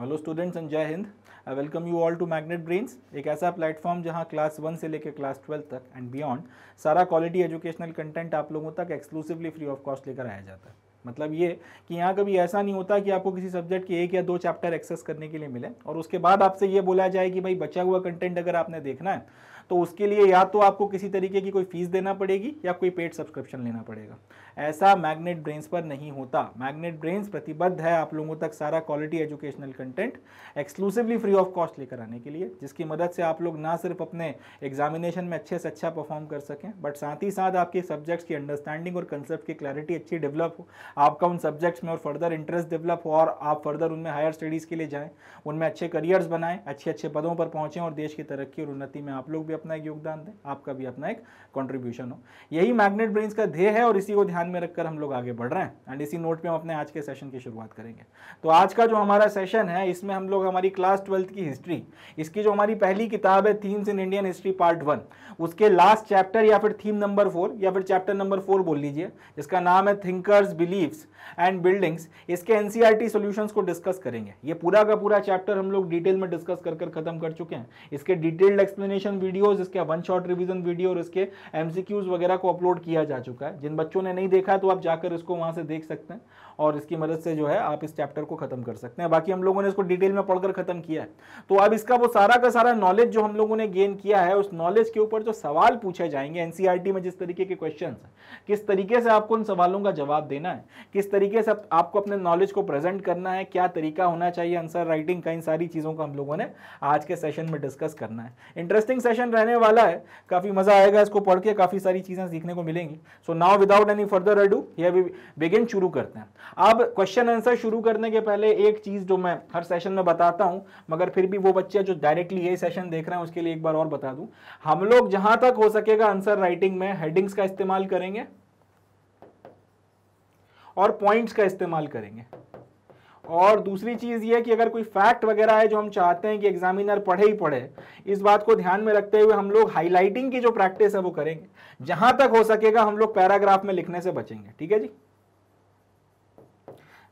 Hello students and Jai Hind I welcome you all to Magnet Brains एक ऐसा platform जहां class one से लेकर क्लास ट्वेल्थ तक एंड बियॉन्ड सारा क्वालिटी एजुकेशनल कंटेंट आप लोगों तक एक्सक्लूसिवली फ्री ऑफ कॉस्ट लेकर आया जाता है मतलब ये कि यहाँ कभी ऐसा नहीं होता कि आपको किसी सब्जेक्ट के एक या दो चैप्टर एक्सेस करने के लिए मिले और उसके बाद आपसे ये बोला जाए कि भाई बचा हुआ कंटेंट अगर आपने देखना है तो उसके लिए या तो आपको किसी तरीके की कोई फीस देना पड़ेगी या कोई पेड सब्सक्रिप्शन लेना पड़ेगा ऐसा मैग्नेट ब्रेन्स पर नहीं होता मैग्नेट ब्रेन्स प्रतिबद्ध है आप लोगों तक सारा quality educational content exclusively free of cost लेकर आने के लिए जिसकी मदद से आप लोग ना सिर्फ अपने एग्जामिनेशन में अच्छे से अच्छा परफॉर्म कर सकें बट साथ ही साथ आपके सब्जेक्ट्स की अंडरस्टैंडिंग और कंसेप्ट की क्लैरिटी अच्छी डेवलप हो आपका उन सब्जेक्ट्स में और फर्दर इंटरेस्ट डेवलप हो और आप फर्दर उनमें हायर स्टडीज़ के लिए जाएँ उनमें अच्छे करियर्स बनाएँ अच्छे अच्छे पदों पर पहुँचें और देश की तरक्की और उन्नति में आप लोग भी अपना एक योगदान दें आपका भी अपना एक कॉन्ट्रीब्यूशन हो यही मैग्नेट ब्रेन्स का ध्येय है और इसी को ध्यान में रखकर हम लोग आगे बढ़ रहे हैं एंड इसी नोट पर हम अपने आज के सेशन की शुरुआत करेंगे तो आज का जो हमारा सेशन है इसमें हम लोग हमारी क्लास ट्वेल्थ की हिस्ट्री इसकी जो हमारी पहली किताब है themes in Indian history part one उसके लास्ट चैप्टर या फिर थीम नंबर फोर या फिर चैप्टर नंबर फोर बोल लीजिए जिसका नाम है थिंकर्स बिलीव्स एंड बिल्डिंग्स इसके एनसीईआरटी सॉल्यूशंस e को डिस्कस करेंगे ये पूरा का पूरा चैप्टर हम लोग डिटेल में डिस्कस कर कर खत्म कर चुके हैं इसके डिटेल्ड एक्सप्लेनेशन वीडियो वीडियोज इसके वन शॉट रिविजन वीडियो और इसके एमसीक्यूज वगैरह को अपलोड किया जा चुका है जिन बच्चों ने नहीं देखा तो आप जाकर इसको वहां से देख सकते हैं और इसकी मदद से जो है आप इस चैप्टर को खत्म कर सकते हैं बाकी हम लोगों ने इसको डिटेल में पढ़कर खत्म किया है तो अब इसका वो सारा का सारा नॉलेज जो हम लोगों ने गेन किया है उस नॉलेज के ऊपर जो सवाल पूछे जाएंगे एनसीईआरटी e में जिस तरीके के क्वेश्चन किस तरीके से आपको उन सवालों का जवाब देना है किस तरीके से आपको अपने नॉलेज को प्रेजेंट करना है क्या तरीका होना चाहिए आंसर राइटिंग का इन सारी चीज़ों को हम लोगों ने आज के सेशन में डिस्कस करना है इंटरेस्टिंग सेशन रहने वाला है काफ़ी मज़ा आएगा इसको पढ़ के काफ़ी सारी चीज़ें सीखने को मिलेंगी so now without any further ado यह बिगिन शुरू करते हैं अब क्वेश्चन आंसर शुरू करने के पहले एक चीज जो मैं हर सेशन में बताता हूं मगर फिर भी वो बच्चे जो डायरेक्टली ये सेशन देख रहे हैं उसके लिए एक बार और बता दूं हम लोग जहां तक हो सकेगा आंसर राइटिंग में हेडिंग्स का इस्तेमाल करेंगे और पॉइंट्स का इस्तेमाल करेंगे और दूसरी चीज़ ये कि अगर कोई फैक्ट वगैरह है जो हम चाहते हैं कि एग्जामिनर पढ़े ही पढ़े इस बात को ध्यान में रखते हुए हम लोग हाईलाइटिंग की जो प्रैक्टिस है वो करेंगे जहां तक हो सकेगा हम लोग पैराग्राफ में लिखने से बचेंगे ठीक है जी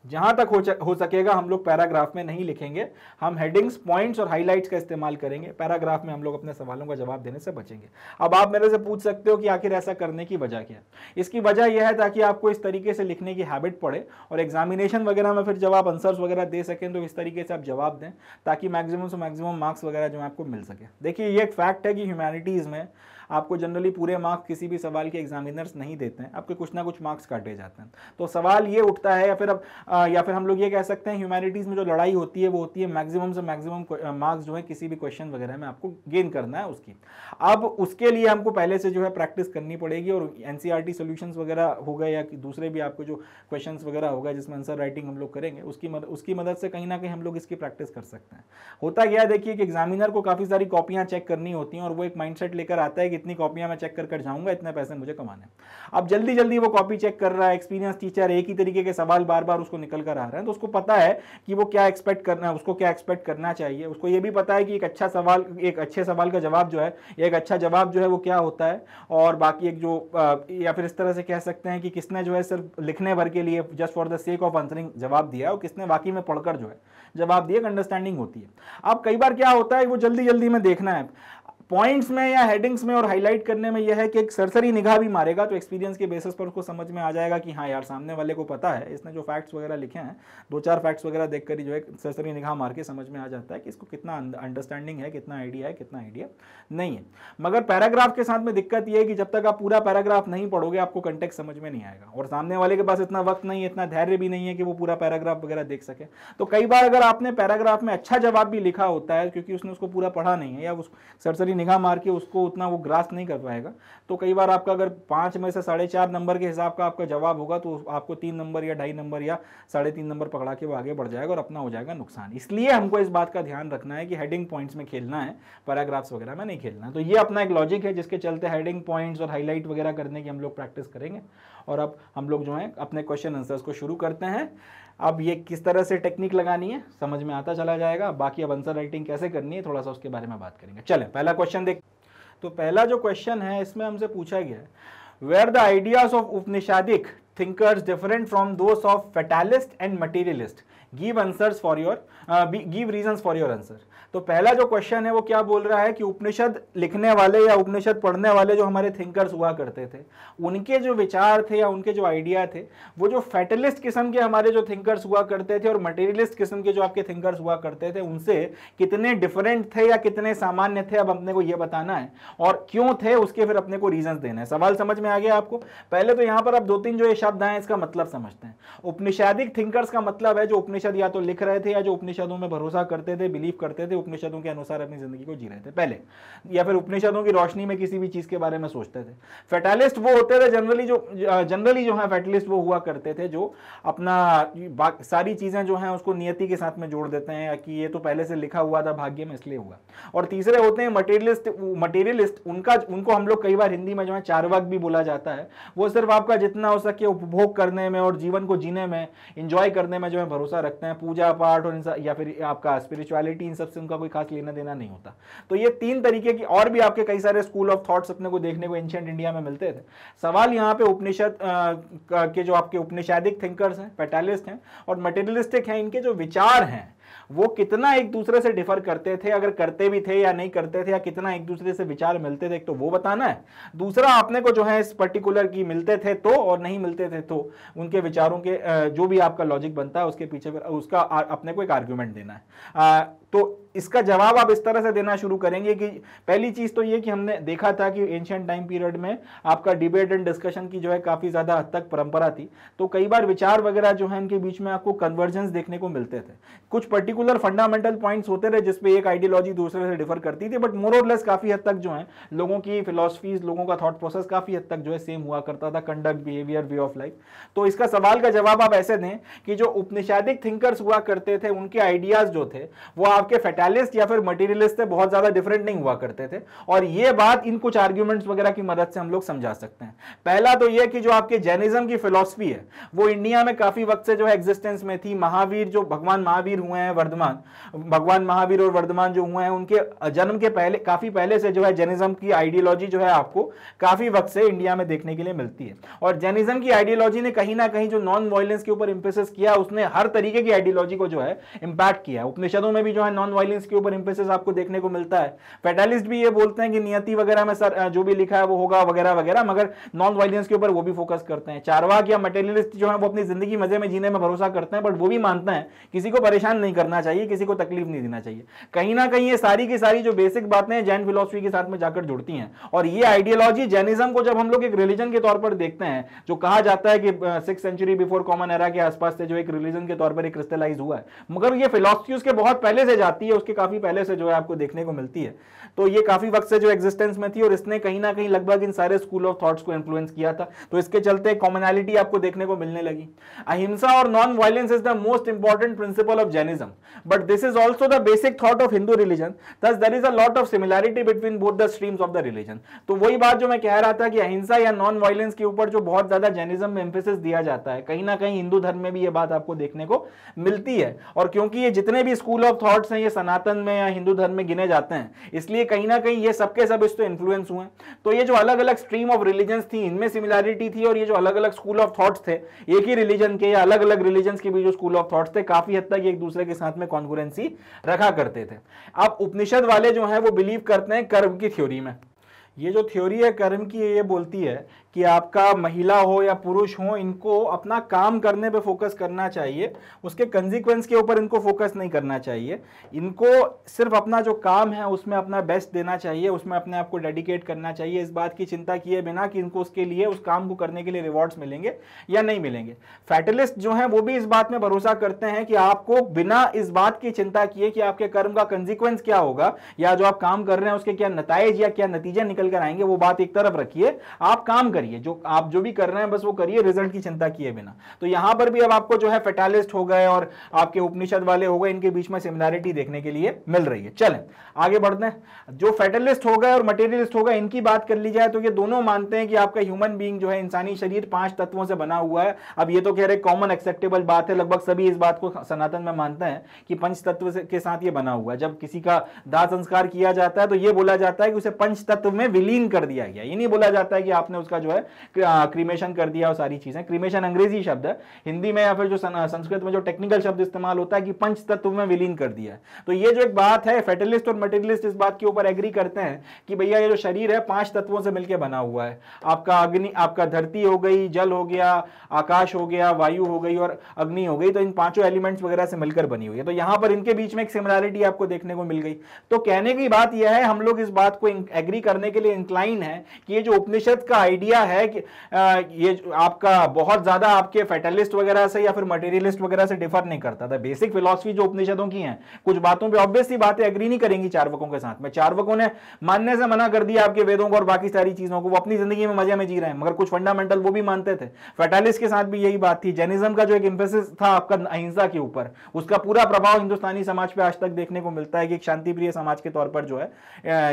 जहां तक हो, हो सकेगा हम लोग पैराग्राफ में नहीं लिखेंगे हम हेडिंग्स पॉइंट्स और हाईलाइट्स का इस्तेमाल करेंगे पैराग्राफ में हम लोग अपने सवालों का जवाब देने से बचेंगे अब आप मेरे से पूछ सकते हो कि आखिर ऐसा करने की वजह क्या है इसकी वजह यह है ताकि आपको इस तरीके से लिखने की हैबिट पड़े और एग्जामिनेशन वगैरह में फिर जब आप आंसर्स वगैरह दे सकें तो इस तरीके से आप जवाब दें ताकि मैक्सिमम से मैक्सिमम मार्क्स वगैरह जो आपको मिल सके देखिए ये एक फैक्ट है कि ह्यूमैनिटीज़ में आपको जनरली पूरे मार्क्स किसी भी सवाल के एग्जामिनर्स नहीं देते हैं आपके कुछ ना कुछ मार्क्स काटे जाते हैं तो सवाल ये उठता है या फिर अब या फिर हम लोग ये कह सकते हैं ह्यूमैनिटीज़ में जो लड़ाई होती है वो होती है मैक्सिमम से मैक्सिमम मार्क्स जो है किसी भी क्वेश्चन वगैरह में आपको गेन करना है उसकी अब उसके लिए हमको पहले से जो है प्रैक्टिस करनी पड़ेगी और एन सॉल्यूशंस e वगैरह हो गए या दूसरे भी आपको जो क्वेश्चन वगैरह होगा जिसमें आंसर राइटिंग हम लोग करेंगे उसकी मदद उसकी मदद से कहीं ना कहीं हम लोग इसकी प्रैक्टिस कर सकते हैं होता क्या देखिए कि एग्जामिनर को काफ़ी सारी कॉपियाँ चेक करनी होती हैं और वो एक माइंडसेट लेकर आता है कि कितनी कॉपियां मैं चेक कर कर जाऊंगा इतने पैसे मुझे कमाने अब जल्दी जल्दी वो कॉपी चेक कर रहा है एक्सपीरियंस टीचर एक ही तरीके के सवाल बार बार उसको निकल कर आ रहे हैं तो उसको पता है कि वो क्या एक्सपेक्ट करना है उसको क्या एक्सपेक्ट करना चाहिए उसको ये भी पता है कि एक अच्छा सवाल एक अच्छे सवाल का जवाब जो है एक अच्छा जवाब जो है वो क्या होता है और बाकी एक जो या फिर इस तरह से कह सकते हैं कि किसने जो है सिर्फ लिखने भर के लिए just for the sake of answering जवाब दिया और किसने बाकी में पढ़कर जो है जवाब दिया अंडरस्टैंडिंग होती है अब कई बार क्या होता है वो जल्दी जल्दी में देखना है पॉइंट्स में या हेडिंग्स में और हाईलाइट करने में यह है कि एक सरसरी निगाह भी मारेगा तो एक्सपीरियंस के बेसिस पर उसको समझ में आ जाएगा कि हाँ यार सामने वाले को पता है इसने जो फैक्ट्स वगैरह लिखे हैं दो चार फैक्ट्स वगैरह देख कर ही जो है सरसरी निगाह मार के समझ में आ जाता है कि इसको कितना अंडरस्टैंडिंग है कितना आइडिया है कितना आइडिया नहीं है मगर पैराग्राफ के साथ में दिक्कत यह है कि जब तक आप पूरा पैराग्राफ नहीं पढ़ोगे आपको कंटेक्ट समझ में नहीं आएगा और सामने वाले के पास इतना वक्त नहीं है इतना धैर्य भी नहीं है कि वो पूरा पैराग्राफ वगैरह देख सके तो कई बार अगर आपने पैराग्राफ में अच्छा जवाब भी लिखा होता है क्योंकि उसने उसको पूरा पढ़ा नहीं है या उस सरसरी निगाह मार के उसको उतना वो ग्रास नहीं कर पाएगा तो कई बार आपका अगर पाँच में से साढ़े चार नंबर के हिसाब का आपका जवाब होगा तो आपको तीन नंबर या ढाई नंबर या साढ़े तीन नंबर पकड़ा के वो आगे बढ़ जाएगा और अपना हो जाएगा नुकसान इसलिए हमको इस बात का ध्यान रखना है कि हेडिंग पॉइंट्स में खेलना है पैराग्राफ्स वगैरह में नहीं खेलना तो ये अपना एक लॉजिक है जिसके चलते हेडिंग पॉइंट्स और हाईलाइट वगैरह करने की हम लोग प्रैक्टिस करेंगे और अब हम लोग जो है अपने क्वेश्चन आंसर्स को शुरू करते हैं अब ये किस तरह से टेक्निक लगानी है समझ में आता चला जाएगा बाकी अब आंसर राइटिंग कैसे करनी है थोड़ा सा उसके बारे में बात करेंगे चले पहला क्वेश्चन देख तो पहला जो क्वेश्चन है इसमें हमसे पूछा गया है where the ideas of Upanishadic thinkers different from those of fatalist and materialist give answer for your give reason for your answer तो पहला जो क्वेश्चन है वो क्या बोल रहा है कि उपनिषद लिखने वाले या उपनिषद पढ़ने वाले जो हमारे थिंकर्स हुआ करते थे उनके जो विचार थे या उनके जो आइडिया थे वो जो फैटलिस्ट किस्म के हमारे जो थिंकर्स हुआ करते थे और मटेरियलिस्ट किस्म के जो आपके थिंकर्स हुआ करते थे उनसे कितने डिफरेंट थे या कितने सामान्य थे अब अपने को ये बताना है और क्यों थे उसके फिर अपने को रीजन देना है सवाल समझ में आ गया आपको पहले तो यहां पर आप दो तीन जो ये शब्द हैं इसका मतलब समझते हैं उपनिषदिक थिंकर्स का मतलब है जो उपनिषद या तो लिख रहे थे या जो उपनिषदों में भरोसा करते थे बिलीव करते थे उपनिषदों के अनुसार अपनी जिंदगी को जी रहे थे पहले या फिर उपनिषदों की रोशनी में किसी भी चीज के बारे में सोचते थे फेटालिस्ट वो होते थे जनरली जो जनरली जो है फेटलिस्ट वो हुआ करते थे जो अपना सारी चीजें जो हैं उसको नियति के साथ में जोड़ देते हैं कि ये तो पहले से लिखा हुआ था भाग्य में इसलिए हुआ और तीसरे होते हैं मटेरियलिस्ट मटेरियलिस्ट उनका उनको हम लोग कई बार हिंदी में जो है चारवाक भी बोला जाता है वो सिर्फ आपका जितना हो सके उपभोग करने में और जीवन को जीने में इंजॉय करने में जो है भरोसा रखते हैं पूजा पाठ और या फिर आपका स्पिरिचुअलिटी इन सबसे उनका कोई खास लेना देना नहीं होता तो ये तीन तरीके की और भी आपके कई सारे स्कूल ऑफ थॉट्स अपने को देखने को एंशियंट इंडिया में मिलते थे सवाल यहाँ पे उपनिषद के जो आपके उपनिषादिक थिंकर्स हैं पेटालिस्ट हैं और मटेरियलिस्टिक हैं इनके जो विचार हैं वो कितना एक दूसरे से डिफर करते थे अगर करते भी थे या नहीं करते थे या कितना एक दूसरे से विचार मिलते थे तो वो बताना है दूसरा आपने को जो है इस पर्टिकुलर की मिलते थे तो और नहीं मिलते थे तो उनके विचारों के जो भी आपका लॉजिक बनता है उसके पीछे उसका अपने को एक आर्ग्यूमेंट देना है तो इसका जवाब आप इस तरह से देना शुरू करेंगे कि पहली चीज तो ये कि हमने देखा था कि एंशियंट टाइम पीरियड में आपका डिबेट एंड डिस्कशन की जो है काफी ज्यादा हद तक परंपरा थी तो कई बार विचार वगैरह जो है इनके बीच में आपको कन्वर्जेंस देखने को मिलते थे कुछ पर्टिकुलर फंडामेंटल पॉइंट्स होते रहे जिसपे एक आइडियोलॉजी दूसरे से डिफर करती थी बट मोर और लेस काफी हद तक जो है लोगों की फिलोसफीज लोगों का थॉट प्रोसेस काफी हद तक जो है सेम हुआ करता था conduct behaviour way of life तो इसका सवाल का जवाब आप ऐसे दें कि जो उपनिषादिक थिंकर्स हुआ करते थे उनके आइडियाज जो थे वो आपके फेटालिस्ट या फिर मटेरियलिस्ट थे बहुत ज्यादा डिफरेंट नहीं हुआ करते थे और ये बात इन कुछ आर्ग्यूमेंट्स वगैरह की मदद से हम लोग समझा सकते हैं पहला तो यह कि जो आपके जैनिज्म की फिलोसफी है वो इंडिया में काफी वक्त से जो है एग्जिस्टेंस में थी महावीर जो भगवान महावीर हुए हैं वर्धमान भगवान महावीर और वर्धमान जो हुए हैं उनके जन्म के पहले काफी पहले से जो है जैनिज्म की आइडियोलॉजी जो है आपको काफी वक्त से इंडिया में देखने के लिए मिलती है और जैनिज्म की आइडियोलॉजी ने कहीं ना कहीं जो नॉन वायलेंस के ऊपर इंपेसिस किया उसने हर तरीके की आइडियोलॉजी को जो है इंपैक्ट किया उपनिषदों में भी जो है है नॉन वायलेंस के ऊपर इम्पेसिस आपको देखने को मिलता है फेटालिस्ट भी ये बोलते हैं कि नियति वगैरह में सर जो भी लिखा है वो होगा वगैरह वगैरह मगर नॉन वायलेंस के ऊपर वो भी फोकस करते हैं चारवाक या मटेरियलिस्ट जो है वो अपनी जिंदगी मजे में जीने में भरोसा करते हैं बट वो भी मानते हैं किसी को परेशान नहीं करना चाहिए किसी को तकलीफ नहीं देना चाहिए कहीं ना कहीं ये सारी की सारी जो बेसिक बातें हैं जैन फिलोसफी के साथ में जाकर जुड़ती हैं और ये आइडियोलॉजी जैनिज्म को जब हम लोग एक रिलीजन के तौर पर देखते हैं जो कहा जाता है कि six century before common era के आसपास से जो एक रिलीजन के तौर पर एक क्रिस्टलाइज हुआ है मगर ये फिलोसफी उसके बहुत पहले से जाती है उसके काफी पहले से जो है आपको देखने को मिलती है तो ये काफी वक्त से जो एक्सिस्टेंस में थी और इसने कहीं ना कहीं लगभग इन सारे स्कूल ऑफ थॉट्स को इन्फ्लुएंस किया था तो इसके चलते कॉमनैलिटी आपको देखने को मिलने लगी अहिंसा और non violence is the most important principle of Jainism but this is also the basic thought of Hindu religion thus there is a lot of similarity between both the streams of the religion तो वही बात जो मैं कह रहा था कि अहिंसा या नॉन वायलेंस के ऊपर जो बहुत ज्यादा जैनिज्म में एम्फेसिस दिया जाता है कहीं ना कहीं हिंदू धर्म में भी ये बात आपको देखने को मिलती है और क्योंकि ये जितने भी स्कूल ऑफ थॉट्स हैं ये सनातन में या हिंदू धर्म में गिने जाते हैं इसलिए कहीं ना कहीं ये सबके सब इस तो इन्फ्लुएंस हुए तो ये जो अलग अलग स्ट्रीम ऑफ रिलीजन थी इनमें सिमिलैरिटी थी और ये जो अलग अलग स्कूल ऑफ थॉट्स थे एक ही रिलीजन के या अलग अलग रिलीजन के भी जो स्कूल ऑफ थॉट्स थे काफी हद तक एक दूसरे के साथ में कॉन्कुरेंसी रखा करते थे अब उपनिषद वाले जो है वो बिलीव करते हैं कर्म की थ्योरी में ये जो थ्योरी है कर्म की ये बोलती है कि आपका महिला हो या पुरुष हो इनको अपना काम करने पे फोकस करना चाहिए उसके कंसिक्वेंस के ऊपर इनको फोकस नहीं करना चाहिए इनको सिर्फ अपना जो काम है उसमें अपना बेस्ट देना चाहिए उसमें अपने आप को डेडिकेट करना चाहिए इस बात की चिंता किए बिना कि इनको उसके लिए उस काम को करने के लिए रिवॉर्ड्स मिलेंगे या नहीं मिलेंगे फैटलिस्ट जो है वो भी इस बात में भरोसा करते हैं कि आपको बिना इस बात की चिंता किए कि आपके कर्म का कंसिक्वेंस क्या होगा या जो आप काम कर रहे हैं उसके क्या नतज या क्या नतीजे निकल कर आएंगे वो बात एक तरफ रखिए आप काम करिए जो आप जो भी कर रहे हैं बस वो करिए रिजल्ट की चिंता किए बिना तो यहां पर भी अब आपको जो है फेटालिस्ट हो गए और आपके उपनिषद वाले हो गए इनके बीच में सिमिलैरिटी देखने के लिए मिल रही है चलें आगे बढ़ते हैं जो फेटलिस्ट हो गए और मटेरियलिस्ट हो गए इनकी बात कर ली जाए तो ये दोनों मानते हैं कि आपका ह्यूमन बींग जो है इंसानी शरीर पांच तत्वों से बना हुआ है अब ये तो कह रहे कॉमन एक्सेप्टेबल बात है लगभग सभी इस बात को सनातन में मानते हैं कि पंच तत्व के साथ ये बना हुआ है जब किसी का दाह संस्कार किया जाता है तो ये बोला जाता है कि उसे पंच तत्व में विलीन कर दिया गया ये नहीं बोला जाता है कि आपने उसका जो जो है क्रीमेशन कर दिया और सारी चीजें क्रीमेशन अंग्रेजी शब्द है हिंदी में या फिर जो संस्कृत में जो टेक्निकल शब्द इस्तेमाल होता है कि पंच तत्व में विलीन कर दिया तो ये जो एक बात है फेटलिस्ट और मटेरियलिस्ट इस बात के ऊपर एग्री करते हैं कि भैया ये जो शरीर है पांच तत्वों से मिलकर बना हुआ है आपका अग्नि आपका धरती हो गई जल हो गया आकाश हो गया वायु हो गई और अग्नि हो गई तो इन पांचों एलिमेंट्स वगैरह से मिलकर बनी हुई है तो यहां पर इनके बीच में एक सिमिलैरिटी आपको देखने को मिल गई तो कहने की बात यह है हम लोग इस बात को एग्री करने के लिए इंक्लाइन है कि ये जो उपनिषद का आइडिया ज़्यादा है कि ये आपका बहुत ज़्यादा आपके फेटलिस्ट वगैरह से या फिर मटेरियलिस्ट वगैरह से डिफर नहीं करता था बेसिक फिलोसफी जो उपनिषदों की है कुछ बातों पर ऑब्वियसली बातें अग्री नहीं करेंगी चारवकों के साथ में चारवकों ने मानने से मना कर दिया आपके वेदों को और बाकी सारी चीज़ों को वो अपनी जिंदगी में मजे में जी रहे हैं मगर कुछ फंडामेंटल वो भी मानते थे फेटालिस्ट के साथ भी यही बात थी जैनिज्म का जो एक इम्फेसिस था आपका अहिंसा के ऊपर उसका पूरा प्रभाव हिंदुस्तानी समाज पर आज तक देखने को मिलता है कि एक शांति प्रिय समाज के तौर पर जो है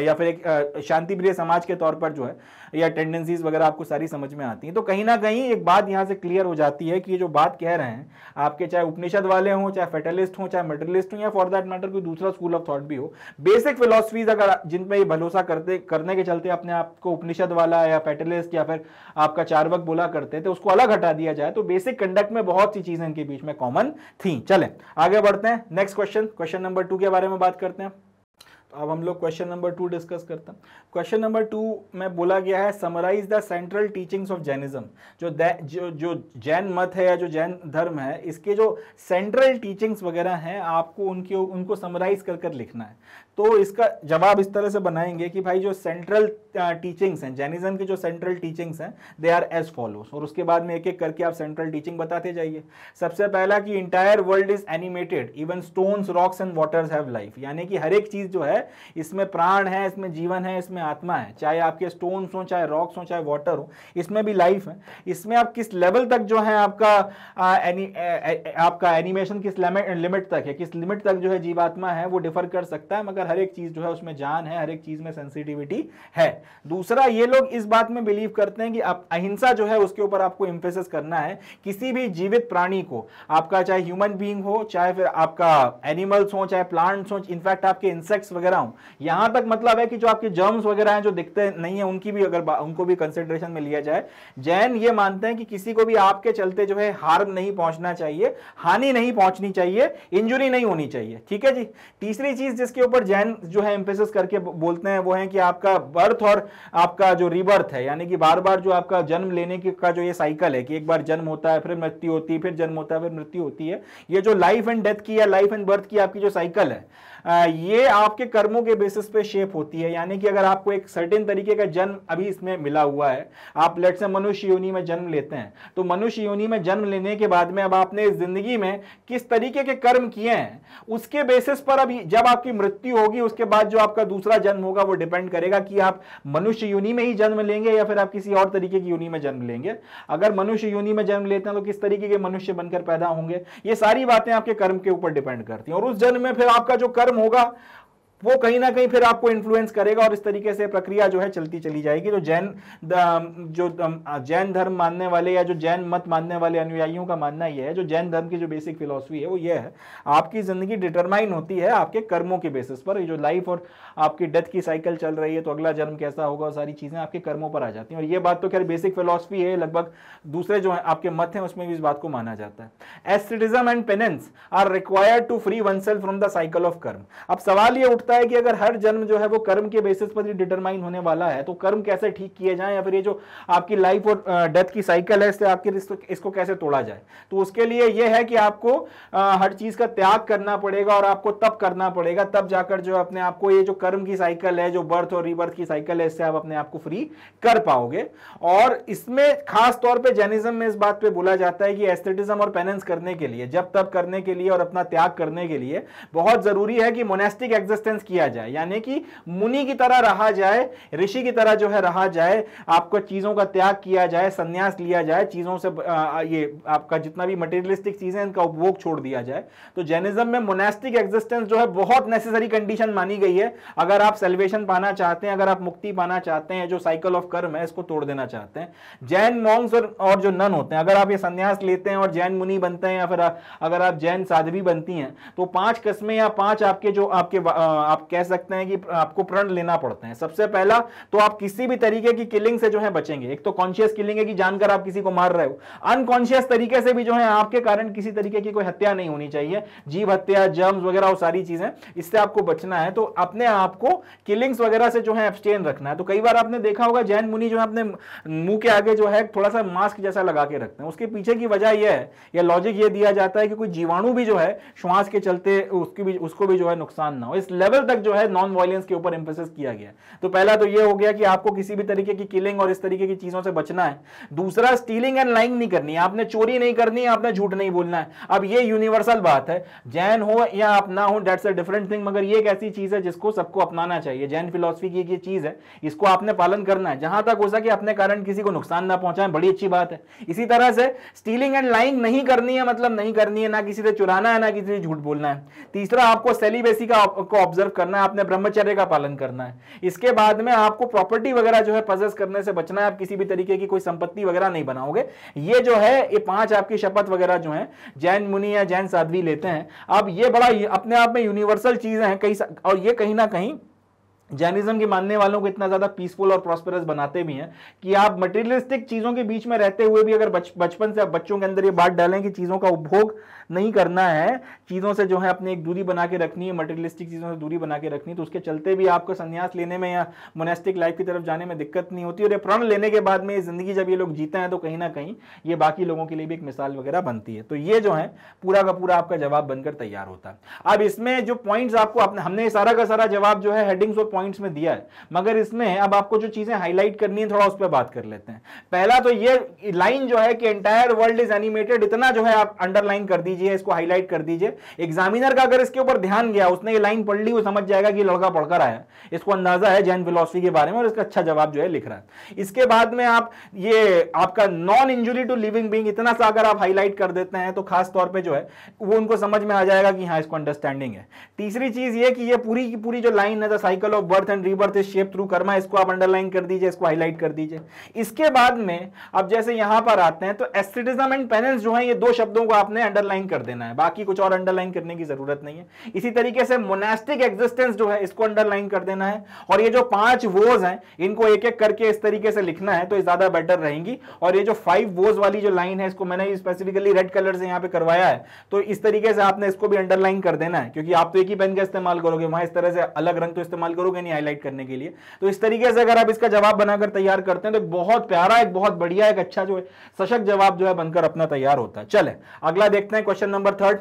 या फिर एक शांति प्रिय समाज के तौर पर जो है या टेंडेंसीज वगैरह आप आपको सारी समझ में आती है तो कहीं ना कहीं एक बात यहां से क्लियर हो जाती है कि ये जो बात कह रहे हैं आपके चाहे उपनिषद वाले हों चाहे फेटलिस्ट हों चाहे मेटलिस्ट हों या फॉर दैट मैटर कोई दूसरा स्कूल ऑफ थॉट भी हो बेसिक फिलोसफीज अगर जिनपे ये भरोसा करते करने के चलते अपने आप को उपनिषद वाला या फेटलिस्ट या फिर आपका चारवक बोला करते थे तो उसको अलग हटा दिया जाए तो बेसिक कंडक्ट में बहुत सी चीजें इनके बीच में कॉमन थी चले आगे बढ़ते हैं next question question number two के बारे में बात करते हैं अब हम लोग क्वेश्चन नंबर टू डिस्कस करते हैं क्वेश्चन नंबर टू में बोला गया है summarise the central teachings of Jainism जो जो जो जैन मत है या जो जैन धर्म है इसके जो सेंट्रल टीचिंग्स वगैरह हैं आपको उनके उनको समराइज कर कर लिखना है तो इसका जवाब इस तरह से बनाएंगे कि भाई जो सेंट्रल टीचिंग्स हैं जैनिज्म की जो सेंट्रल टीचिंग्स हैं दे आर एज फॉलोस और उसके बाद में एक एक करके आप सेंट्रल टीचिंग बताते जाइए सबसे पहला कि entire world is animated even stones rocks and waters have life यानी कि हर एक चीज़ जो है इसमें प्राण है इसमें जीवन है इसमें आत्मा है चाहे आपके स्टोन्स हों चाहे रॉक्स हों चाहे वाटर हो इसमें भी लाइफ है इसमें आप किस लेवल तक जो है आपका आ, एनि, आ, आपका एनिमेशन किस लिमिट तक है किस लिमिट तक जो है जीवात्मा है वो डिफर कर सकता है मगर हर एक चीज़ जो है उसमें जान है हर एक चीज़ में सेंसिटिविटी है दूसरा ये लोग इस बात में बिलीव करते हैं कि आप अहिंसा जो है उसके ऊपर आपको इम्फेसिस करना है किसी भी जीवित प्राणी को आपका चाहे ह्यूमन बींग हो चाहे फिर आपका एनिमल्स हो चाहे प्लांट्स हो इनफैक्ट आपके इंसेक्ट्स वगैरह हो यहां तक मतलब है कि जो आपके जर्म्स वगैरह हैं जो दिखते नहीं है उनकी भी अगर उनको भी कंसिडरेशन में लिया जाए जैन ये मानते हैं कि किसी को भी आपके चलते जो है हार्म नहीं पहुंचना चाहिए हानि नहीं पहुंचनी चाहिए इंजुरी नहीं होनी चाहिए ठीक है जी तीसरी चीज जिसके ऊपर जैन कैन जो है एम्फेसिस करके बोलते हैं वो है कि आपका बर्थ और आपका जो रिबर्थ है यानी कि बार बार जो आपका जन्म लेने का जो ये साइकिल है कि एक बार जन्म होता है फिर मृत्यु होती है फिर जन्म होता है फिर मृत्यु होती है ये जो लाइफ एंड डेथ की या लाइफ एंड बर्थ की आपकी जो साइकिल है ये आपके कर्मों के बेसिस पे शेप होती है यानी कि अगर आपको एक सर्टेन तरीके का जन्म अभी इसमें मिला हुआ है आप लेट से मनुष्य योनि में जन्म लेते हैं तो मनुष्य योनि में जन्म लेने के बाद में अब आपने इस जिंदगी में किस तरीके के कर्म किए हैं उसके बेसिस पर अभी जब आपकी मृत्यु होगी उसके बाद जो आपका दूसरा जन्म होगा वो डिपेंड करेगा कि आप मनुष्य योनि में ही जन्म लेंगे या फिर आप किसी और तरीके की योनि में जन्म लेंगे अगर मनुष्य योनि में जन्म लेते हैं तो किस तरीके के मनुष्य बनकर पैदा होंगे ये सारी बातें आपके कर्म के ऊपर डिपेंड करती हैं और उस जन्म में फिर आपका जो कर्म होगा वो कहीं ना कहीं फिर आपको इन्फ्लुएंस करेगा और इस तरीके से प्रक्रिया जो है चलती चली जाएगी तो जैन जो जैन धर्म मानने वाले या जो जैन मत मानने वाले अनुयायियों का मानना यह है जो जैन धर्म की जो बेसिक फिलोसफी है वो ये है आपकी ज़िंदगी डिटरमाइन होती है आपके कर्मों के बेसिस पर जो लाइफ और आपकी डेथ की साइकिल चल रही है तो अगला जन्म कैसा होगा सारी चीज़ें आपके कर्मों पर आ जाती हैं और ये बात तो खैर बेसिक फिलोसफी है लगभग दूसरे जो है आपके मत हैं उसमें भी इस बात को माना जाता है asceticism and penance are required to free one self from the cycle of karma अब सवाल ये उठता लगता है कि अगर हर जन्म जो है वो कर्म के बेसिस पर ही डिटरमाइन होने वाला है तो कर्म कैसे ठीक किए जाए या फिर ये जो आपकी लाइफ और डेथ की साइकिल है इससे आपके इसको कैसे तोड़ा जाए तो उसके लिए ये है कि आपको हर चीज का त्याग करना पड़ेगा और आपको तब करना पड़ेगा तब जाकर जो अपने आपको ये जो कर्म की साइकिल है जो बर्थ और रिबर्थ की साइकिल है इससे आप अपने आप को फ्री कर पाओगे और इसमें खास तौर पे जैनिज्म में इस बात पे बोला जाता है कि एस्थेटिज्म और पेनेंस करने के लिए जब तब करने के लिए और अपना त्याग करने के लिए बहुत जरूरी है कि मोनेस्टिक एग्जिस्टेंस रेफरेंस किया जाए यानी कि मुनि की तरह रहा जाए ऋषि की तरह जो है रहा जाए आपको चीज़ों का त्याग किया जाए संन्यास लिया जाए चीज़ों से ये आपका जितना भी मटेरियलिस्टिक चीज़ें इनका उपभोग छोड़ दिया जाए तो जैनिज्म में मोनेस्टिक एग्जिस्टेंस जो है बहुत नेसेसरी कंडीशन मानी गई है अगर आप सेल्वेशन पाना चाहते हैं अगर आप मुक्ति पाना चाहते हैं जो साइकिल ऑफ कर्म है इसको तोड़ देना चाहते हैं जैन मॉन्ग्स और, और जो नन होते हैं अगर आप ये संन्यास लेते हैं और जैन मुनि बनते हैं या फिर अगर आप जैन साध्वी बनती हैं तो पांच कस्में या पांच आपके जो आपके आप कह सकते हैं कि आपको प्रण लेना पड़ते हैं सबसे पहला तो आप किसी भी तरीके की किलिंग से जो है बचेंगे एक तो कॉन्शियस किलिंग है कि जानकर आप किसी को मार रहे हो अनकॉन्शियस तरीके से भी जो है आपके कारण किसी तरीके की कोई हत्या नहीं होनी चाहिए जीव हत्या जर्म्स वगैरह वो सारी चीजें इससे आपको बचना है तो अपने आप को किलिंग्स वगैरह से जो है एब्सटेन रखना है तो कई बार आपने देखा होगा जैन मुनि जो है अपने मुंह के आगे जो है थोड़ा सा मास्क जैसा लगा के रखते हैं उसके पीछे की वजह यह है या लॉजिक ये दिया जाता है कि कोई जीवाणु भी जो है श्वास के चलते उसकी भी उसको भी जो है नुकसान ना हो इस लेवल लेवल तक जो है नॉन वायलेंस के ऊपर एम्फोसिस किया गया तो पहला तो यह हो गया कि आपको किसी भी तरीके की किलिंग और इस तरीके की चीजों से बचना है दूसरा स्टीलिंग एंड लाइंग नहीं करनी आपने चोरी नहीं करनी आपने झूठ नहीं बोलना है अब ये यूनिवर्सल बात है जैन हो या आप ना हो डेट्स अ डिफरेंट थिंग मगर ये एक ऐसी चीज है जिसको सबको अपनाना चाहिए जैन फिलोसफी की एक चीज है इसको आपने पालन करना है जहां तक हो सके अपने कारण किसी को नुकसान ना पहुंचाए बड़ी अच्छी बात है इसी तरह से स्टीलिंग एंड लाइंग नहीं करनी है मतलब नहीं करनी है ना किसी से चुराना है ना किसी से झूठ बोलना है तीसरा आपको सेलिबेसी का ऑब्जर्व ऑब्जर्व करना है आपने ब्रह्मचर्य का पालन करना है इसके बाद में आपको प्रॉपर्टी वगैरह जो है पजेस करने से बचना है आप किसी भी तरीके की कोई संपत्ति वगैरह नहीं बनाओगे ये जो है ये पांच आपकी शपथ वगैरह जो है जैन मुनि या जैन साध्वी लेते हैं अब ये बड़ा अपने आप में यूनिवर्सल चीज है कहीं और ये कहीं ना कहीं जैनिज्म के मानने वालों को इतना ज़्यादा पीसफुल और प्रॉस्परस बनाते भी हैं कि आप मटेरियलिस्टिक चीज़ों के बीच में रहते हुए भी अगर बचपन से आप बच्चों के अंदर ये बात डालें कि चीज़ों का उपभोग नहीं करना है चीज़ों से जो है अपने एक दूरी बना के रखनी है मटेरियलिस्टिक चीज़ों से दूरी बना के रखनी है तो उसके चलते भी आपको संन्यास लेने में या मोनेस्टिक लाइफ की तरफ जाने में दिक्कत नहीं होती और ये प्रण लेने के बाद में ज़िंदगी जब ये लोग जीते हैं तो कहीं ना कहीं ये बाकी लोगों के लिए भी एक मिसाल वगैरह बनती है तो ये जो है पूरा का पूरा आपका जवाब बनकर तैयार होता है अब इसमें जो पॉइंट्स आपको हमने सारा का सारा जवाब जो है हेडिंग्स और पॉइंट्स में दिया है मगर इसमें अब आपको जो चीज़ें हाईलाइट करनी है थोड़ा उस पर बात कर लेते हैं पहला तो ये लाइन जो है कि एंटायर वर्ल्ड इज एनिमेटेड इतना जो है आप अंडरलाइन कर दी दीजिए इसको हाईलाइट कर दीजिए एग्जामिनर का अगर इसके ऊपर ध्यान गया उसने ये लाइन पढ़ ली वो समझ जाएगा कि लड़का पढ़कर आया इसको अंदाजा है जैन फिलोसफी के बारे में और इसका अच्छा जवाब जो है लिख रहा है इसके बाद में आप ये आपका non injury to living being इतना सा अगर आप हाईलाइट कर देते हैं तो खास तौर पर जो है वो उनको समझ में आ जाएगा कि हाँ इसको अंडरस्टैंडिंग है तीसरी चीज ये कि ये पूरी की पूरी जो लाइन है the cycle of birth and rebirth is shape through karma इसको आप अंडरलाइन कर दीजिए इसको हाईलाइट कर दीजिए इसके बाद में अब जैसे यहां पर आते हैं तो एस्टिटिज्म एंड पेनेंस जो है ये दो शब्दों को आपने अंडरलाइन अंडरलाइन कर देना है बाकी कुछ और अंडरलाइन करने की जरूरत नहीं है इसी तरीके से मोनेस्टिक एग्जिस्टेंस जो है इसको अंडरलाइन कर देना है और ये जो पांच वोज हैं इनको एक एक करके इस तरीके से लिखना है तो ज्यादा बेटर रहेंगी और ये जो फाइव वोज वाली जो लाइन है इसको मैंने स्पेसिफिकली रेड कलर से यहाँ पे करवाया है तो इस तरीके से आपने इसको भी अंडरलाइन कर देना है क्योंकि आप तो एक ही पेन का इस्तेमाल करोगे वहां इस तरह से अलग रंग तो इस्तेमाल करोगे नहीं हाईलाइट करने के लिए तो इस तरीके से अगर आप इसका जवाब बनाकर तैयार करते हैं तो बहुत प्यारा एक बहुत बढ़िया एक अच्छा जो है सशक्त जवाब जो है बनकर अपना तैयार होता है चले अगला देखते हैं क्वेश्चन क्वेश्चन नंबर थर्ड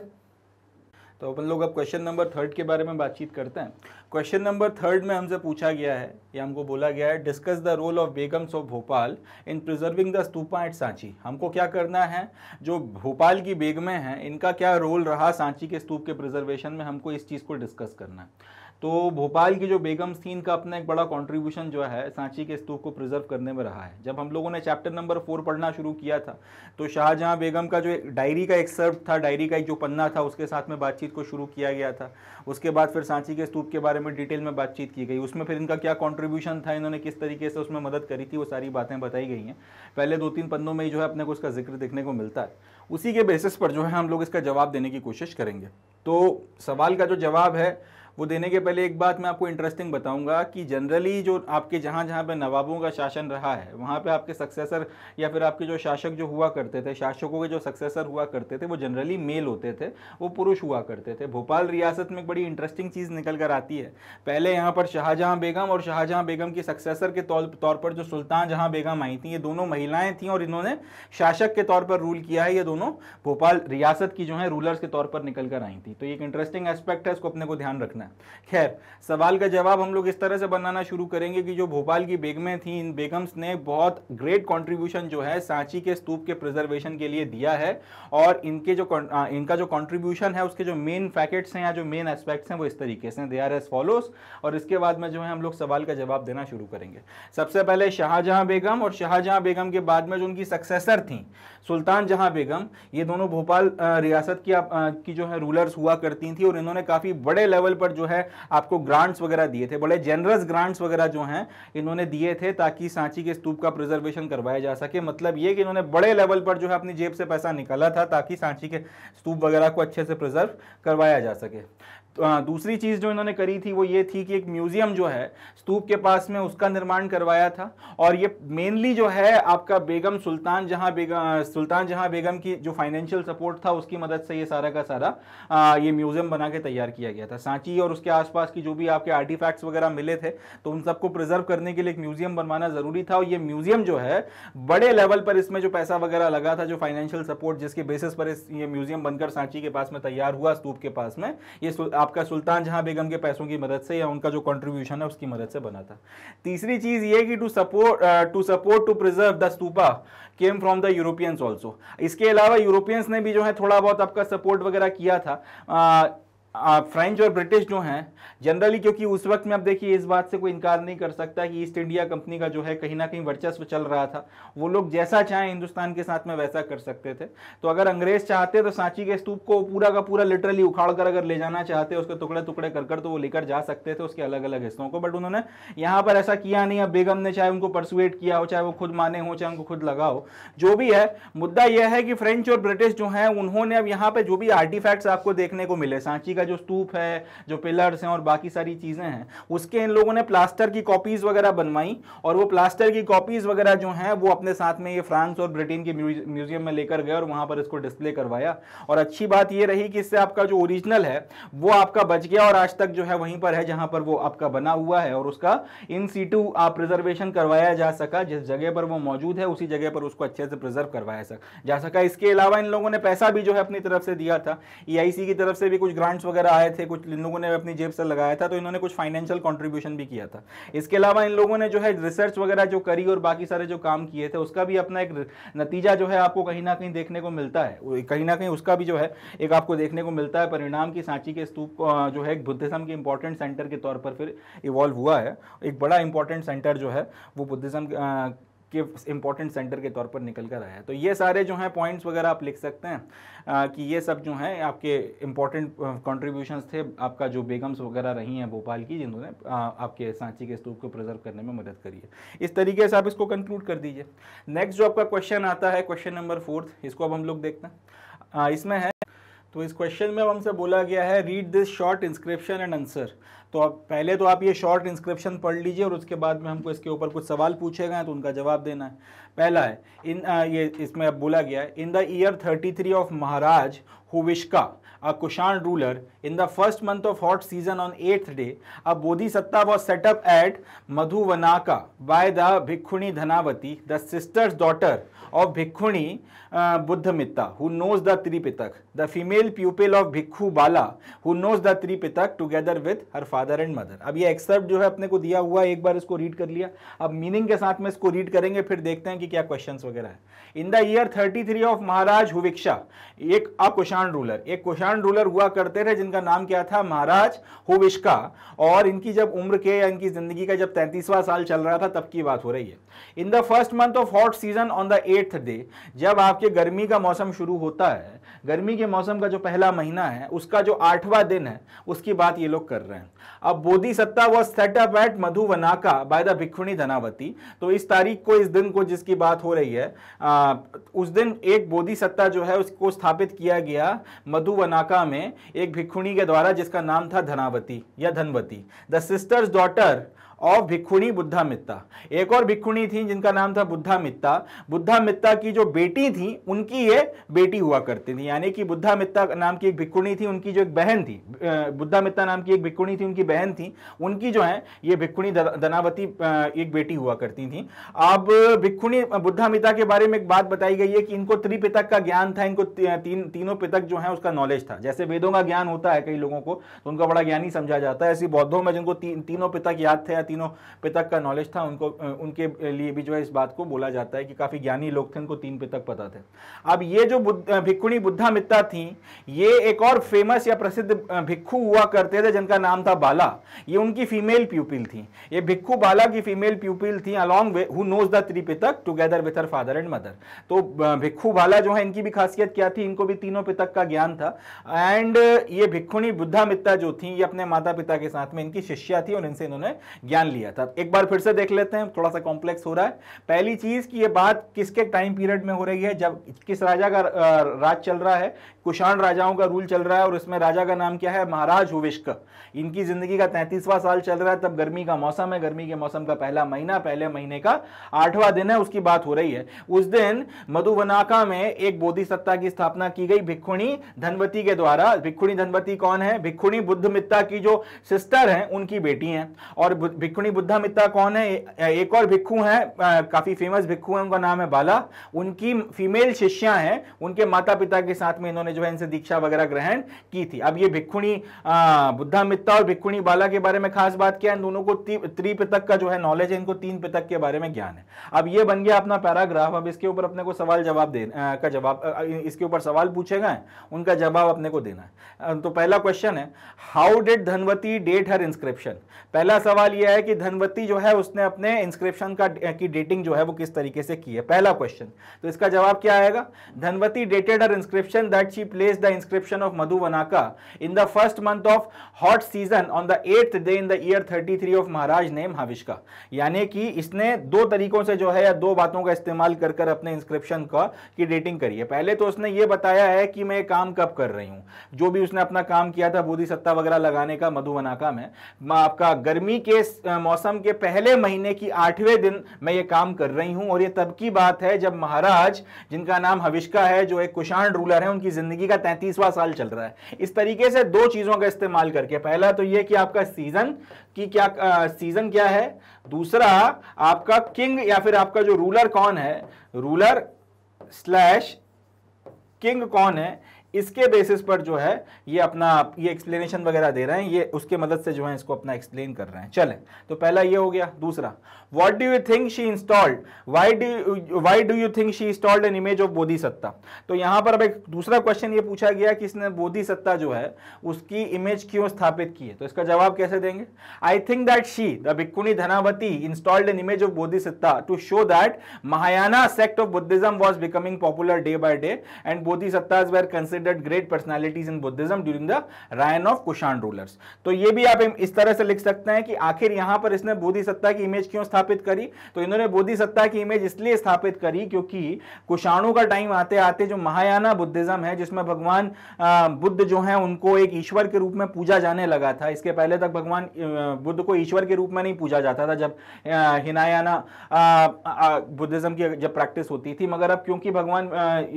तो अपन लोग अब क्वेश्चन नंबर थर्ड के बारे में बातचीत करते हैं क्वेश्चन नंबर थर्ड में हमसे पूछा गया है या हमको बोला गया है discuss the role of begums of Bhopal in preserving the stupa at Sanchi हमको क्या करना है जो भोपाल की बेगमें हैं इनका क्या रोल रहा सांची के स्तूप के प्रिजर्वेशन में हमको इस चीज़ को डिस्कस करना है तो भोपाल की जो बेगम सीन का अपना एक बड़ा कॉन्ट्रीब्यूशन जो है सांची के स्तूप को प्रिजर्व करने में रहा है जब हम लोगों ने चैप्टर नंबर फोर पढ़ना शुरू किया था तो शाहजहां बेगम का जो डायरी का एक सर्व था डायरी का एक जो पन्ना था उसके साथ में बातचीत को शुरू किया गया था उसके बाद फिर सांची के स्तूप के बारे में डिटेल में बातचीत की गई उसमें फिर इनका क्या कॉन्ट्रीब्यूशन था इन्होंने किस तरीके से उसमें मदद करी थी वो सारी बातें बताई गई हैं पहले दो तीन पन्नों में ही जो है अपने को उसका जिक्र देखने को मिलता है उसी के बेसिस पर जो है हम लोग इसका जवाब देने की कोशिश करेंगे तो सवाल का जो जवाब है वो देने के पहले एक बात मैं आपको इंटरेस्टिंग बताऊंगा कि जनरली जो आपके जहाँ जहाँ पे नवाबों का शासन रहा है वहाँ पे आपके सक्सेसर या फिर आपके जो शासक जो हुआ करते थे शासकों के जो सक्सेसर हुआ करते थे वो जनरली मेल होते थे वो पुरुष हुआ करते थे भोपाल रियासत में एक बड़ी इंटरेस्टिंग चीज़ निकल कर आती है पहले यहाँ पर शाहजहाँ बेगम और शाहजहाँ बेगम की सक्सेसर के तौर पर जो सुल्तान जहाँ बेगम आई थी ये दोनों महिलाएँ थीं और इन्होंने शासक के तौर पर रूल किया है ये दोनों भोपाल रियासत की जो है रूलर्स के तौर पर निकल कर आई थी तो एक इंटरेस्टिंग एस्पेक्ट है इसको अपने को ध्यान रखना है है खैर सवाल का जवाब हम लोग इस तरह से बनाना शुरू करेंगे कि जो भोपाल की बेगमें थी इन बेगम्स ने बहुत ग्रेट कंट्रीब्यूशन जो है सांची के स्तूप के प्रिजर्वेशन के लिए दिया है और इनके जो इनका जो कंट्रीब्यूशन है उसके जो मेन फैकेट्स हैं या जो मेन एस्पेक्ट्स हैं वो इस तरीके से दे आर एस फॉलोस और इसके बाद में जो है हम लोग सवाल का जवाब देना शुरू करेंगे सबसे पहले शाहजहां बेगम और शाहजहां बेगम के बाद में जो उनकी सक्सेसर थी सुल्तान जहां बेगम ये दोनों भोपाल रियासत की, आ, की जो है रूलर्स हुआ करती थी और इन्होंने काफ़ी बड़े लेवल पर जो है आपको ग्रांट्स वगैरह दिए थे बड़े जनरस ग्रांट्स वगैरह जो हैं इन्होंने दिए थे ताकि सांची के स्तूप का प्रिजर्वेशन करवाया जा सके मतलब ये कि इन्होंने बड़े लेवल पर जो है अपनी जेब से पैसा निकाला था ताकि सांची के स्तूप वगैरह को अच्छे से प्रिजर्व करवाया जा सके दूसरी चीज़ जो इन्होंने करी थी वो ये थी कि एक म्यूज़ियम जो है स्तूप के पास में उसका निर्माण करवाया था और ये मेनली जो है आपका बेगम सुल्तान जहां बेगम सुल्तान जहां बेगम की जो फाइनेंशियल सपोर्ट था उसकी मदद से ये सारा का सारा आ, ये म्यूज़ियम बना के तैयार किया गया था सांची और उसके आसपास की जो भी आपके आर्टिफैक्ट्स वगैरह मिले थे तो उन सबको प्रिजर्व करने के लिए एक म्यूज़ियम बनवाना ज़रूरी था और ये म्यूज़ियम जो है बड़े लेवल पर इसमें जो पैसा वगैरह लगा था जो फाइनेंशियल सपोर्ट जिसके बेसिस पर ये म्यूज़ियम बनकर सांची के पास में तैयार हुआ स्तूप के पास में ये आपका सुल्तान जहां बेगम के पैसों की मदद से या उनका जो कंट्रीब्यूशन है उसकी मदद से बना था तीसरी चीज ये कि to support to support to preserve the stupa came from the Europeans also इसके अलावा यूरोपियंस ने भी जो है थोड़ा बहुत आपका सपोर्ट वगैरह किया था uh, फ्रेंच और ब्रिटिश जो हैं जनरली क्योंकि उस वक्त में आप देखिए इस बात से कोई इनकार नहीं कर सकता कि ईस्ट इंडिया कंपनी का जो है कहीं ना कहीं वर्चस्व चल रहा था वो लोग जैसा चाहें हिंदुस्तान के साथ में वैसा कर सकते थे तो अगर अंग्रेज चाहते तो सांची के स्तूप को पूरा का पूरा लिटरली उखाड़ कर अगर ले जाना चाहते उसके टुकड़े टुकड़े कर कर तो वो लेकर जा सकते थे उसके अलग अलग हिस्सों को बट उन्होंने यहाँ पर ऐसा किया नहीं अब बेगम ने चाहे उनको परसुएट किया हो चाहे वो खुद माने हो चाहे उनको खुद लगा हो जो भी है मुद्दा यह है कि फ्रेंच और ब्रिटिश जो है उन्होंने अब यहाँ पर जो भी आर्टिफैक्ट्स आपको देखने को मिले सांची का का जो स्तूप है जो पिलर्स हैं और बाकी सारी चीज़ें हैं उसके इन लोगों ने प्लास्टर की कॉपीज़ वगैरह बनवाई और वो प्लास्टर की कॉपीज़ वगैरह जो हैं वो अपने साथ में ये फ्रांस और ब्रिटेन के म्यूजियम में लेकर गए और वहाँ पर इसको डिस्प्ले करवाया और अच्छी बात ये रही कि इससे आपका जो ओरिजिनल है वो आपका बच गया और आज तक जो है वहीं पर है जहाँ पर वो आपका बना हुआ है और उसका इन सीटू प्रिजर्वेशन करवाया जा सका जिस जगह पर वो मौजूद है उसी जगह पर उसको अच्छे से प्रिजर्व करवाया जा सका इसके अलावा इन लोगों ने पैसा भी जो है अपनी तरफ से दिया था ई e की तरफ से भी कुछ ग्रांट्स वगैरह वगैरह आए थे कुछ इन लोगों ने अपनी जेब से लगाया था तो इन्होंने कुछ फाइनेंशियल कॉन्ट्रीब्यूशन भी किया था इसके अलावा इन लोगों ने जो है रिसर्च वगैरह जो करी और बाकी सारे जो काम किए थे उसका भी अपना एक नतीजा जो है आपको कहीं ना कहीं देखने को मिलता है कहीं ना कहीं उसका भी जो है एक आपको देखने को मिलता है परिणाम की सांची के स्तूप जो है बुद्धिज्म के इंपॉर्टेंट सेंटर के तौर पर फिर इवॉल्व हुआ है एक बड़ा इंपॉर्टेंट सेंटर जो है वो बुद्धिज्म के इम्पॉर्टेंट सेंटर के तौर पर निकल कर आया है तो ये सारे जो हैं पॉइंट्स वगैरह आप लिख सकते हैं आ, कि ये सब जो हैं आपके इंपॉर्टेंट कंट्रीब्यूशंस थे आपका जो बेगम्स वगैरह रही हैं भोपाल की जिन्होंने आपके सांची के स्तूप को प्रिजर्व करने में मदद करी है इस तरीके से आप इसको कंक्लूड कर दीजिए नेक्स्ट जो आपका क्वेश्चन आता है क्वेश्चन नंबर फोर्थ इसको अब हम लोग देखते हैं इसमें है तो इस क्वेश्चन में अब हमसे बोला गया है read this short inscription and answer तो अब पहले तो आप ये शॉर्ट इंस्क्रिप्शन पढ़ लीजिए और उसके बाद में हमको इसके ऊपर कुछ सवाल पूछे गए तो उनका जवाब देना है पहला है इन आ, ये इसमें अब बोला गया है in the year 33 of Maharaj Huvishka a Kushan ruler in the first month of hot season on eighth day a satta was set up at Madhuvanaka by the bhikkhuni Dhanavati the sister's daughter of Bhikkhuni uh, Buddhamitta who knows the Tripitak. The female pupil of Bhikkhu Bala who knows the Tripitak together with her father and mother. अब ये excerpt जो है अपने को दिया हुआ एक बार इसको read कर लिया अब meaning के साथ में इसको read करेंगे फिर देखते हैं कि क्या questions वगैरह है in the year 33 of Maharaj हुविक्षा एक अकुशान रूलर एक कुशान रूलर हुआ करते थे जिनका नाम क्या था महाराज हुविष्का और इनकी जब उम्र के या इनकी जिंदगी का जब तैंतीसवां साल चल रहा था तब की बात हो रही है in the first month of hot season on the eight six day जब आपके गर्मी का मौसम शुरू होता है गर्मी के मौसम का जो पहला महीना है उसका जो आठवां दिन है उसकी बात ये लोग कर रहे हैं अब Bodhisatta was set up at Madhuvanaka by the bhikkhuni Dhanavati तो इस तारीख को इस दिन को जिसकी बात हो रही है आ, उस दिन एक बोधी सत्ता जो है उसको स्थापित किया गया मधुवनाका में एक भिक्षुणी के द्वारा जिसका नाम था धनावती या धनवती द सिस्टर्स डॉटर और भिक्षुणी बुद्धा मित्ता एक और भिक्षुणी थी जिनका नाम था बुद्धा मित्ता बुद्धा मित्ता की जो बेटी थी उनकी ये बेटी हुआ करती थी यानी कि बुद्धा मित्ता नाम की एक भिक्षुणी थी उनकी जो एक बहन थी बुद्धा मित्ता नाम की एक भिक्षुणी थी उनकी बहन थी उनकी जो है ये भिक्षुणी धनावती एक बेटी हुआ करती थी अब भिक्षुणी बुद्धा मित्ता के बारे में एक बात बताई गई है कि इनको त्रिपितक का ज्ञान था इनको तीन तीनों पितक जो है उसका नॉलेज था जैसे वेदों का ज्ञान होता है कई लोगों को तो उनका बड़ा ज्ञानी समझा जाता है ऐसी बौद्धों में जिनको तीनों पितक याद थे तीनों पितक का नॉलेज था उनको उनके लिए भी जो है इस बात को बोला जाता है कि काफ़ी ज्ञानी लोग थे उनको तीन पितक पता थे अब ये जो भिक्खुणी बुद्धा मित्ता थी ये एक और फेमस या प्रसिद्ध भिक्खु हुआ करते थे जिनका नाम था बाला ये उनकी फीमेल प्यूपिल थी ये भिक्खु बाला की फीमेल प्यूपिल थी along who knows the three Pitaka together with her father and mother तो भिक्खु बाला जो है इनकी भी खासियत क्या थी इनको भी तीनों पितक का ज्ञान था एंड ये भिक्खुणी बुद्धा मित्ता जो थी ये अपने माता पिता के साथ में इनकी शिष्या थी और इनसे इन्होंने ज्ञान जान लिया था एक बार फिर से देख लेते हैं थोड़ा सा कॉम्प्लेक्स हो रहा है पहली चीज़ कि ये बात किसके टाइम पीरियड में हो रही है जब किस राजा का राज चल रहा है कुषाण राजाओं का रूल चल रहा है और इसमें राजा का नाम क्या है महाराज हुविष्क इनकी ज़िंदगी का तैंतीसवां साल चल रहा है तब गर्मी का मौसम है गर्मी के मौसम का पहला महीना पहले महीने का आठवां दिन है उसकी बात हो रही है उस दिन मधुवनाका में एक बोधी सत्ता की स्थापना की गई भिक्खुणी धनवती के द्वारा भिक्खुणी धनवती कौन है भिक्खुणी बुद्ध की जो सिस्टर है उनकी बेटी है और भिक्षुणी बुद्धा मित्रा कौन है एक और भिक्षु हैं काफी फेमस भिक्षु हैं उनका नाम है बाला उनकी फीमेल शिष्या हैं उनके माता पिता के साथ में इन्होंने जो है इनसे दीक्षा वगैरह ग्रहण की थी अब ये भिक्षुणी बुद्धा मित्ता और भिक्षुणी बाला के बारे में खास बात क्या है दोनों को त्रिपितक का जो है नॉलेज है इनको तीन पितक के बारे में ज्ञान है अब ये बन गया अपना पैराग्राफ अब इसके ऊपर अपने को सवाल जवाब दे का जवाब इसके ऊपर सवाल पूछे गए उनका जवाब अपने को देना है तो पहला क्वेश्चन है how did Dhanavati date her inscription पहला सवाल यह है है कि धनवती जो है उसने अपने इंस्क्रिप्शन का की डेटिंग जो है वो किस तरीके से की है पहला क्वेश्चन तो इसका जवाब क्या आएगा Dhanavati dated her inscription that she place the inscription of Madhuvanaka in the first month of hot season on the eighth day in the year thirty three of Maharaj name Huvishka यानी कि इसने दो तरीकों से जो है या दो बातों का इस्तेमाल कर कर अपने इंस्क्रिप्शन का की डेटिंग करी है पहले तो उसने ये बताया है कि मैं काम कब कर रही हूँ जो भी उसने अपना काम किया था बोधी सत्ता वगैरह लगाने का मधुवनाका में आपका गर्मी के मौसम के पहले महीने की आठवें दिन मैं ये काम कर रही हूँ और ये तब की बात है जब महाराज जिनका नाम हविष्का है जो एक कुशाण रूलर है उनकी जिंदगी का तैंतीसवां साल चल रहा है इस तरीके से दो चीज़ों का इस्तेमाल करके पहला तो ये कि आपका सीजन की क्या आ, सीजन क्या है दूसरा आपका किंग या फिर आपका जो रूलर कौन है रूलर स्लैश किंग कौन है इसके बेसिस पर जो है ये अपना ये एक्सप्लेनेशन वगैरह दे रहे हैं ये उसके मदद से जो है इसको अपना एक्सप्लेन कर रहे हैं चलें तो पहला ये हो गया दूसरा what do you think she installed why do you, why do you think she installed an image of bodhisatta तो यहाँ पर अब एक दूसरा क्वेश्चन ये पूछा गया कि इसने बोधिसत्ता जो है उसकी इमेज क्यों स्थापित की है तो इसका जवाब कैसे देंगे I think that she the bhikkhuni Dhanavati installed an image of Bodhisatta to show that Mahayana sect of Buddhism was becoming popular day by day and Bodhisattas were considered great personalities in Buddhism during the reign of Kushan rulers तो ये भी आप इस तरह से लिख सकते हैं कि आखिर यहां पर इसने सत्ता की इमेज क्यों स्थापित स्थापित करी तो इन्होंने बोधिसत्ता की इमेज इसलिए स्थापित करी क्योंकि कुषाणों का टाइम आते आते जो महायाना बुद्धिज्म है जिसमें भगवान बुद्ध जो है उनको एक ईश्वर के रूप में पूजा जाने लगा था इसके पहले तक भगवान बुद्ध को ईश्वर के रूप में नहीं पूजा जाता था जब हिनायाना बुद्धिज्म की जब प्रैक्टिस होती थी मगर अब क्योंकि भगवान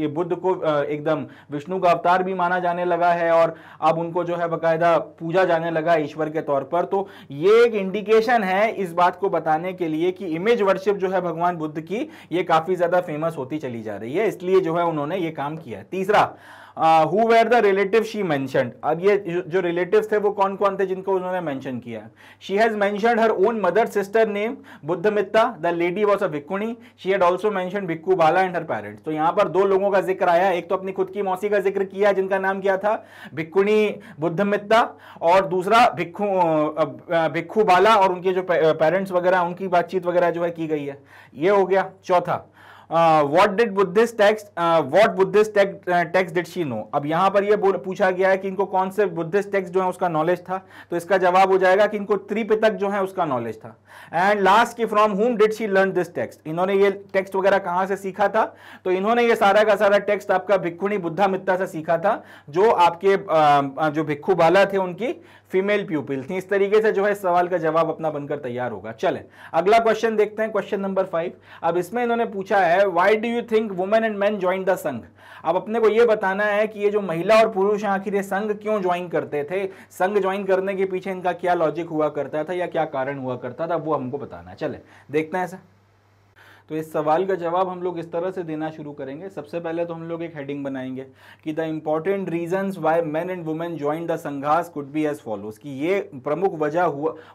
ये बुद्ध को एकदम विष्णु का अवतार भी माना जाने लगा है और अब उनको जो है बकायदा पूजा जाने लगा ईश्वर के तौर पर तो ये एक इंडिकेशन है इस बात को बताने के लिए कि इमेज वर्शिप जो है भगवान बुद्ध की ये काफी ज्यादा फेमस होती चली जा रही है इसलिए जो है उन्होंने ये काम किया तीसरा who were the relative she मैं अब ये जो रिलेटिव थे वो कौन कौन थे जिनको उन्होंने मैंशन किया शी हैज मैं her own mother sister name Buddha Mitta the lady was a bhikkhuni she had also mention Bhikkhu Bala and her parent तो यहाँ पर दो लोगों का जिक्र आया एक तो अपनी खुद की मौसी का जिक्र किया जिनका नाम क्या था भिक्कुणी बुद्ध मित्ता और दूसरा भिक्खू भिक्खू बाला और उनके जो पेरेंट्स वगैरह उनकी बातचीत वगैरह जो है की गई है ये हो गया चौथा uh, what did Buddhist text, uh, what Buddhist text, uh, text did she know? अब यहां पर ये पूछा गया है कि इनको कौन से बुद्धिस्ट टेक्स्ट जो है उसका नॉलेज था तो इसका जवाब हो जाएगा कि इनको त्रिपितक जो है उसका नॉलेज था एंड लास्ट की from whom did she learn this text इन्होंने ये टेक्स्ट वगैरह कहां से सीखा था तो इन्होंने ये सारा का सारा टेक्स्ट आपका भिक्खुणी बुद्धा मित्ता से सीखा था जो आपके uh, uh, जो भिक्खु बाला थे उनकी फीमेल प्यूपिल थी इस तरीके से जो है सवाल का जवाब अपना बनकर तैयार होगा चले अगला क्वेश्चन देखते हैं क्वेश्चन नंबर फाइव अब इसमें इन्होंने पूछा है why do you think women and men join the sangha अब अपने को यह बताना है कि ये जो महिला और पुरुष आखिर ये संघ क्यों ज्वाइन करते थे संघ ज्वाइन करने के पीछे इनका क्या लॉजिक हुआ करता था या क्या कारण हुआ करता था वो हमको बताना है चले देखते हैं सर तो इस सवाल का जवाब हम लोग इस तरह से देना शुरू करेंगे सबसे पहले तो हम लोग एक हेडिंग बनाएंगे कि the important reason why men and women join the sanghas could be as follows कि ये प्रमुख वजह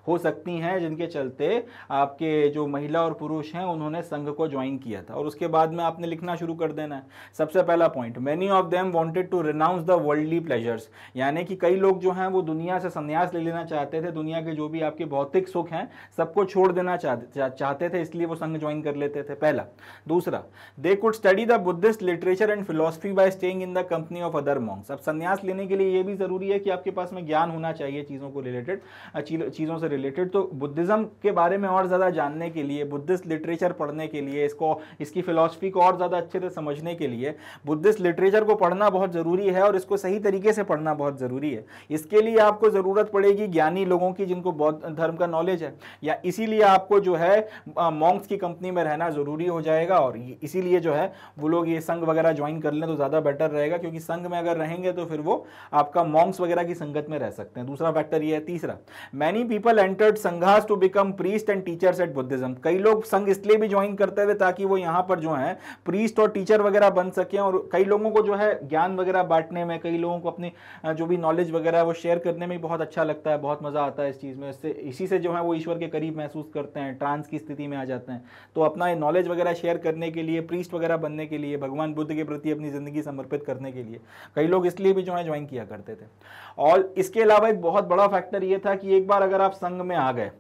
हो सकती हैं जिनके चलते आपके जो महिला और पुरुष हैं उन्होंने संघ को ज्वाइन किया था और उसके बाद में आपने लिखना शुरू कर देना है सबसे पहला point many of them wanted to renounce the worldly pleasures यानी कि कई लोग जो हैं वो दुनिया से संन्यास ले लेना चाहते थे दुनिया के जो भी आपके भौतिक सुख हैं सबको छोड़ देना चाहते चाहते थे इसलिए वो संघ ज्वाइन कर लेते थे पहला दूसरा they could study the Buddhist literature and philosophy by staying in the company of other monks अब संन्यास लेने के लिए यह भी ज़रूरी है कि आपके पास में ज्ञान होना चाहिए चीज़ों को रिलेटेड चीज़ों से रिलेटेड तो बुद्धिज़्म के बारे में और ज़्यादा जानने के लिए बुद्धिस्ट लिटरेचर पढ़ने के लिए इसको इसकी फिलोसफी को और ज़्यादा अच्छे से समझने के लिए बुद्धिस्ट लिटरेचर को पढ़ना बहुत ज़रूरी है और इसको सही तरीके से पढ़ना बहुत ज़रूरी है इसके लिए आपको ज़रूरत पड़ेगी ज्ञानी लोगों की जिनको बौद्ध धर्म का नॉलेज है या इसीलिए आपको जो है मॉन्क्स की कंपनी में रहना ज़रूरी हो जाएगा और इसीलिए जो है वो लोग ये संघ वगैरह ज्वाइन कर लें तो ज़्यादा बेटर रहेगा क्योंकि संघ में अगर रहेंगे तो फिर वो आपका मॉन्ग्स वगैरह की संगत में रह सकते हैं दूसरा फैक्टर ये है तीसरा many people entered sanghas to become priest and teachers at Buddhism कई लोग संघ इसलिए भी ज्वाइन करते थे ताकि वो यहाँ पर जो है प्रीस्ट और टीचर वगैरह बन सकें और कई लोगों को जो है ज्ञान वगैरह बांटने में कई लोगों को अपनी जो भी नॉलेज वगैरह है वो शेयर करने में बहुत अच्छा लगता है बहुत मज़ा आता है इस चीज़ में इससे इसी से जो है वो ईश्वर के करीब महसूस करते हैं ट्रांस की स्थिति में आ जाते हैं तो अपना है नॉलेज वगैरह शेयर करने के लिए प्रीस्ट वगैरह बनने के लिए भगवान बुद्ध के प्रति अपनी ज़िंदगी समर्पित करने के लिए कई लोग इसलिए भी जो है ज्वाइन किया करते थे और इसके अलावा एक बहुत बड़ा फैक्टर ये था कि एक बार अगर आप संघ में आ गए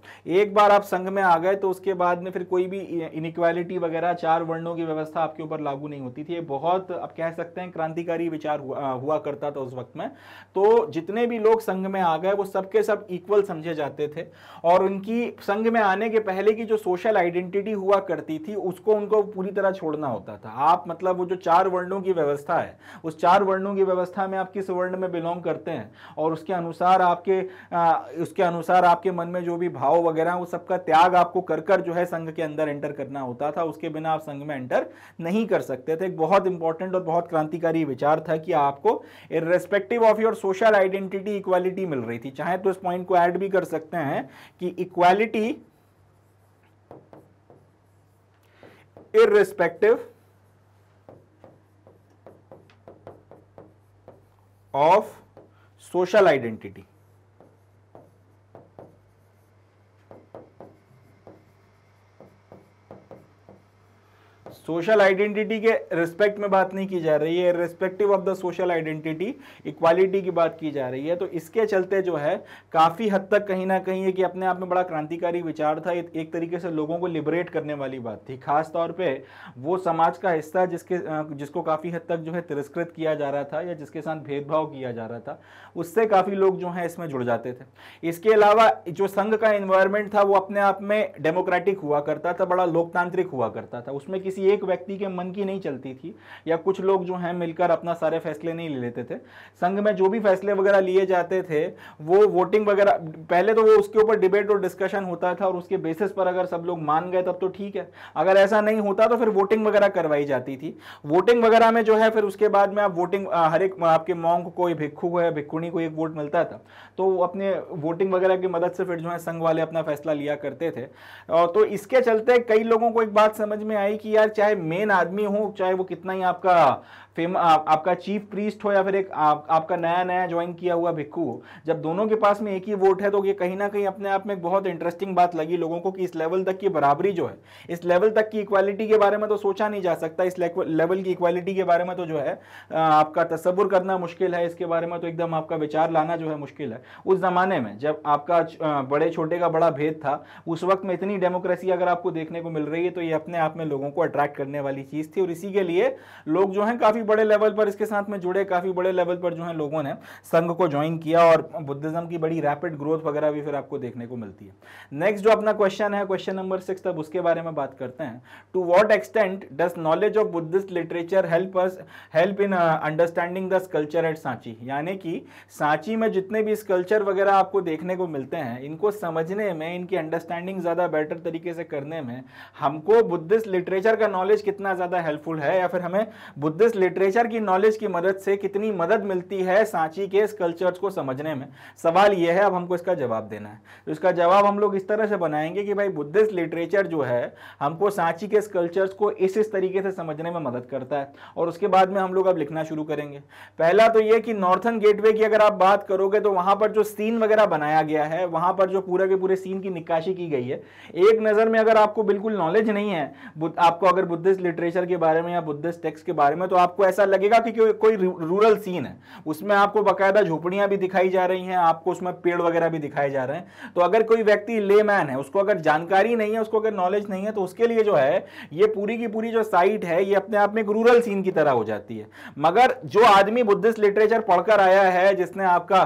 एक बार आप संघ में आ गए तो उसके बाद में फिर कोई भी इनक्वालिटी वगैरह चार वर्णों की व्यवस्था आपके ऊपर लागू नहीं होती थी ये बहुत आप कह सकते हैं क्रांतिकारी विचार हुआ, हुआ करता था उस वक्त में तो जितने भी लोग संघ में आ गए वो सबके सब इक्वल समझे जाते थे और उनकी संघ में आने के पहले की जो सोशल आइडेंटिटी हुआ करती थी उसको उनको पूरी तरह छोड़ना होता था आप मतलब वो जो चार वर्णों की व्यवस्था है उस चार वर्णों की व्यवस्था में आप किस वर्ण में बिलोंग करते हैं और उसके अनुसार आपके आ, उसके अनुसार आपके मन में जो भी भाव वगैरह वो सबका त्याग आपको कर कर जो है संघ के अंदर एंटर करना होता था उसके बिना आप संघ में एंटर नहीं कर सकते थे एक बहुत इंपॉर्टेंट और बहुत क्रांतिकारी विचार था कि आपको irrespective of your social identity equality मिल रही थी चाहे तो इस पॉइंट को ऐड भी कर सकते हैं कि equality irrespective of social identity. Social identity के रिस्पेक्ट में बात नहीं की जा रही है respective of the social identity equality की बात की जा रही है तो इसके चलते जो है काफ़ी हद तक कहीं ना कहीं ये कि अपने आप में बड़ा क्रांतिकारी विचार था एक तरीके से लोगों को लिबरेट करने वाली बात थी खास तौर पे वो समाज का हिस्सा जिसके जिसको काफ़ी हद तक जो है तिरस्कृत किया जा रहा था या जिसके साथ भेदभाव किया जा रहा था उससे काफ़ी लोग जो है इसमें जुड़ जाते थे इसके अलावा जो संघ का इन्वायरमेंट था वो अपने आप में डेमोक्रेटिक हुआ करता था बड़ा लोकतांत्रिक हुआ करता था उसमें किसी एक व्यक्ति के मन की नहीं चलती थी या कुछ लोग जो हैं मिलकर अपना सारे फैसले नहीं ले लेते थे संघ में जो भी फैसले वगैरह लिए जाते थे वो वोटिंग वगैरह पहले तो वो उसके ऊपर डिबेट और डिस्कशन होता था और उसके बेसिस पर अगर सब लोग मान गए तब तो ठीक है अगर ऐसा नहीं होता तो फिर वोटिंग वगैरह करवाई जाती थी वोटिंग वगैरह में जो है फिर उसके बाद में आप वोटिंग हर एक आपके मॉन्ग को भिक्खू को या भिक्खुणी को एक वोट मिलता था तो अपने वोटिंग वगैरह की मदद से फिर जो है संघ वाले अपना फैसला लिया करते थे तो इसके चलते कई लोगों को एक बात समझ में आई कि यार चाहे मेन आदमी हो चाहे वो कितना ही आपका फेम आप, आपका चीफ प्रीस्ट हो या फिर एक आप, आपका नया नया ज्वाइन किया हुआ भिक्खू हो जब दोनों के पास में एक ही वोट है तो ये कहीं ना कहीं अपने आप में एक बहुत इंटरेस्टिंग बात लगी लोगों को कि इस लेवल तक की बराबरी जो है इस लेवल तक की इक्वालिटी के बारे में तो सोचा नहीं जा सकता इस लेवल की इक्वालिटी के बारे में तो जो है आपका तस्वुर करना मुश्किल है इसके बारे में तो एकदम आपका विचार लाना जो है मुश्किल है उस ज़माने में जब आपका बड़े छोटे का बड़ा भेद था उस वक्त में इतनी डेमोक्रेसी अगर आपको देखने को मिल रही है तो ये अपने आप में लोगों को अट्रैक्ट करने वाली चीज़ थी और इसी के लिए लोग जो है काफ़ी काफी बड़े लेवल पर इसके साथ में जुड़े काफ़ी बड़े लेवल पर जो है लोगों ने संघ को ज्वाइन किया और बुद्धिज्म की बड़ी रैपिड ग्रोथ वगैरह भी फिर आपको देखने को मिलती है नेक्स्ट जो अपना क्वेश्चन है क्वेश्चन नंबर सिक्स तब उसके बारे में बात करते हैं to what extent does knowledge of Buddhist literature help us help in understanding this culture at Sanchi यानी कि सांची में जितने भी स्कल्चर वगैरह आपको देखने को मिलते हैं इनको समझने में इनकी अंडरस्टैंडिंग ज़्यादा बेटर तरीके से करने में हमको बुद्धिस्ट लिटरेचर का नॉलेज कितना ज़्यादा हेल्पफुल है या फिर हमें बुद्धिस्ट लिटरेचर की नॉलेज की मदद से कितनी मदद मिलती है सांची के स्कल्चर्स को समझने में सवाल यह है अब हमको इसका जवाब देना है तो इसका जवाब हम लोग इस तरह से बनाएंगे कि भाई बुद्धिस्ट लिटरेचर जो है हमको सांची के स्कल्चर्स को इस इस तरीके से समझने में मदद करता है और उसके बाद में हम लोग अब लिखना शुरू करेंगे पहला तो ये कि नॉर्थन गेटवे की अगर आप बात करोगे तो वहाँ पर जो सीन वगैरह बनाया गया है वहाँ पर जो पूरे के पूरे सीन की निकासी की गई है एक नज़र में अगर आपको बिल्कुल नॉलेज नहीं है आपको अगर बुद्धिस्ट लिटरेचर के बारे में या बुद्धिस्ट टेक्स्ट के बारे में तो आपको ऐसा लगेगा कि कोई रूरल सीन है उसमें आपको बाकायदा झोपड़ियां भी दिखाई जा रही हैं आपको उसमें पेड़ वगैरह भी दिखाए जा रहे हैं तो अगर कोई व्यक्ति ले मैन है उसको अगर जानकारी नहीं है उसको अगर नॉलेज नहीं है तो उसके लिए जो है ये पूरी की पूरी जो साइट है ये अपने आप में एक रूरल सीन की तरह हो जाती है मगर जो आदमी बुद्धिस्ट लिटरेचर पढ़कर आया है जिसने आपका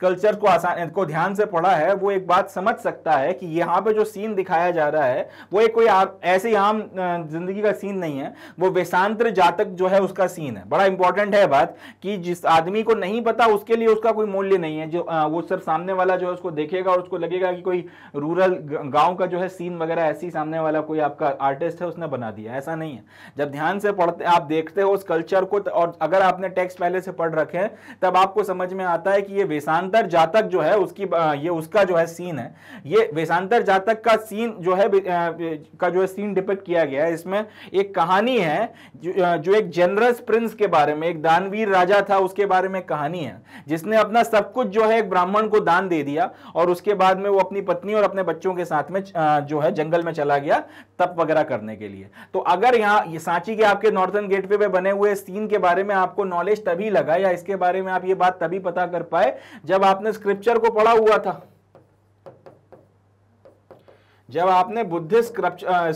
कल्चर को आसान को ध्यान से पढ़ा है वो एक बात समझ सकता है कि यहाँ पे जो सीन दिखाया जा रहा है वो एक कोई ऐसे आम जिंदगी का सीन नहीं है वो वेशांतर जातक जो है उसका सीन सीन है बड़ा इंपॉर्टेंट है बात कि जिस आदमी को नहीं पता उसके लिए उसका कोई मूल्य नहीं है जो आ, वो सर सामने वाला जो है उसको देखेगा और उसको लगेगा कि कोई रूरल गांव का जो है सीन वगैरह ऐसी सामने वाला कोई आपका आर्टिस्ट है उसने बना दिया ऐसा नहीं है जब ध्यान से पढ़ते आप देखते हो उस कल्चर को और अगर आपने टेक्स्ट पहले से पढ़ रखे हैं तब आपको समझ में आता है कि ये वेशांतर जातक जो है उसकी ये उसका जो है सीन है ये वेशांतर जातक का सीन जो है का जो है सीन डिपेक्ट किया गया है इसमें एक कहानी है जो, जो एक जेनरस प्रिंस के बारे में एक दानवीर राजा था उसके बारे में कहानी है जिसने अपना सब कुछ जो है एक ब्राह्मण को दान दे दिया और उसके बाद में वो अपनी पत्नी और अपने बच्चों के साथ में जो है जंगल में चला गया तप वगैरह करने के लिए तो अगर यहाँ ये सांची के आपके नॉर्थन गेट पे बने हुए सीन के बारे में आपको नॉलेज तभी लगा या इसके बारे में आप ये बात तभी पता कर पाए जब आपने स्क्रिप्चर को पढ़ा हुआ था जब आपने बुद्धिस्ट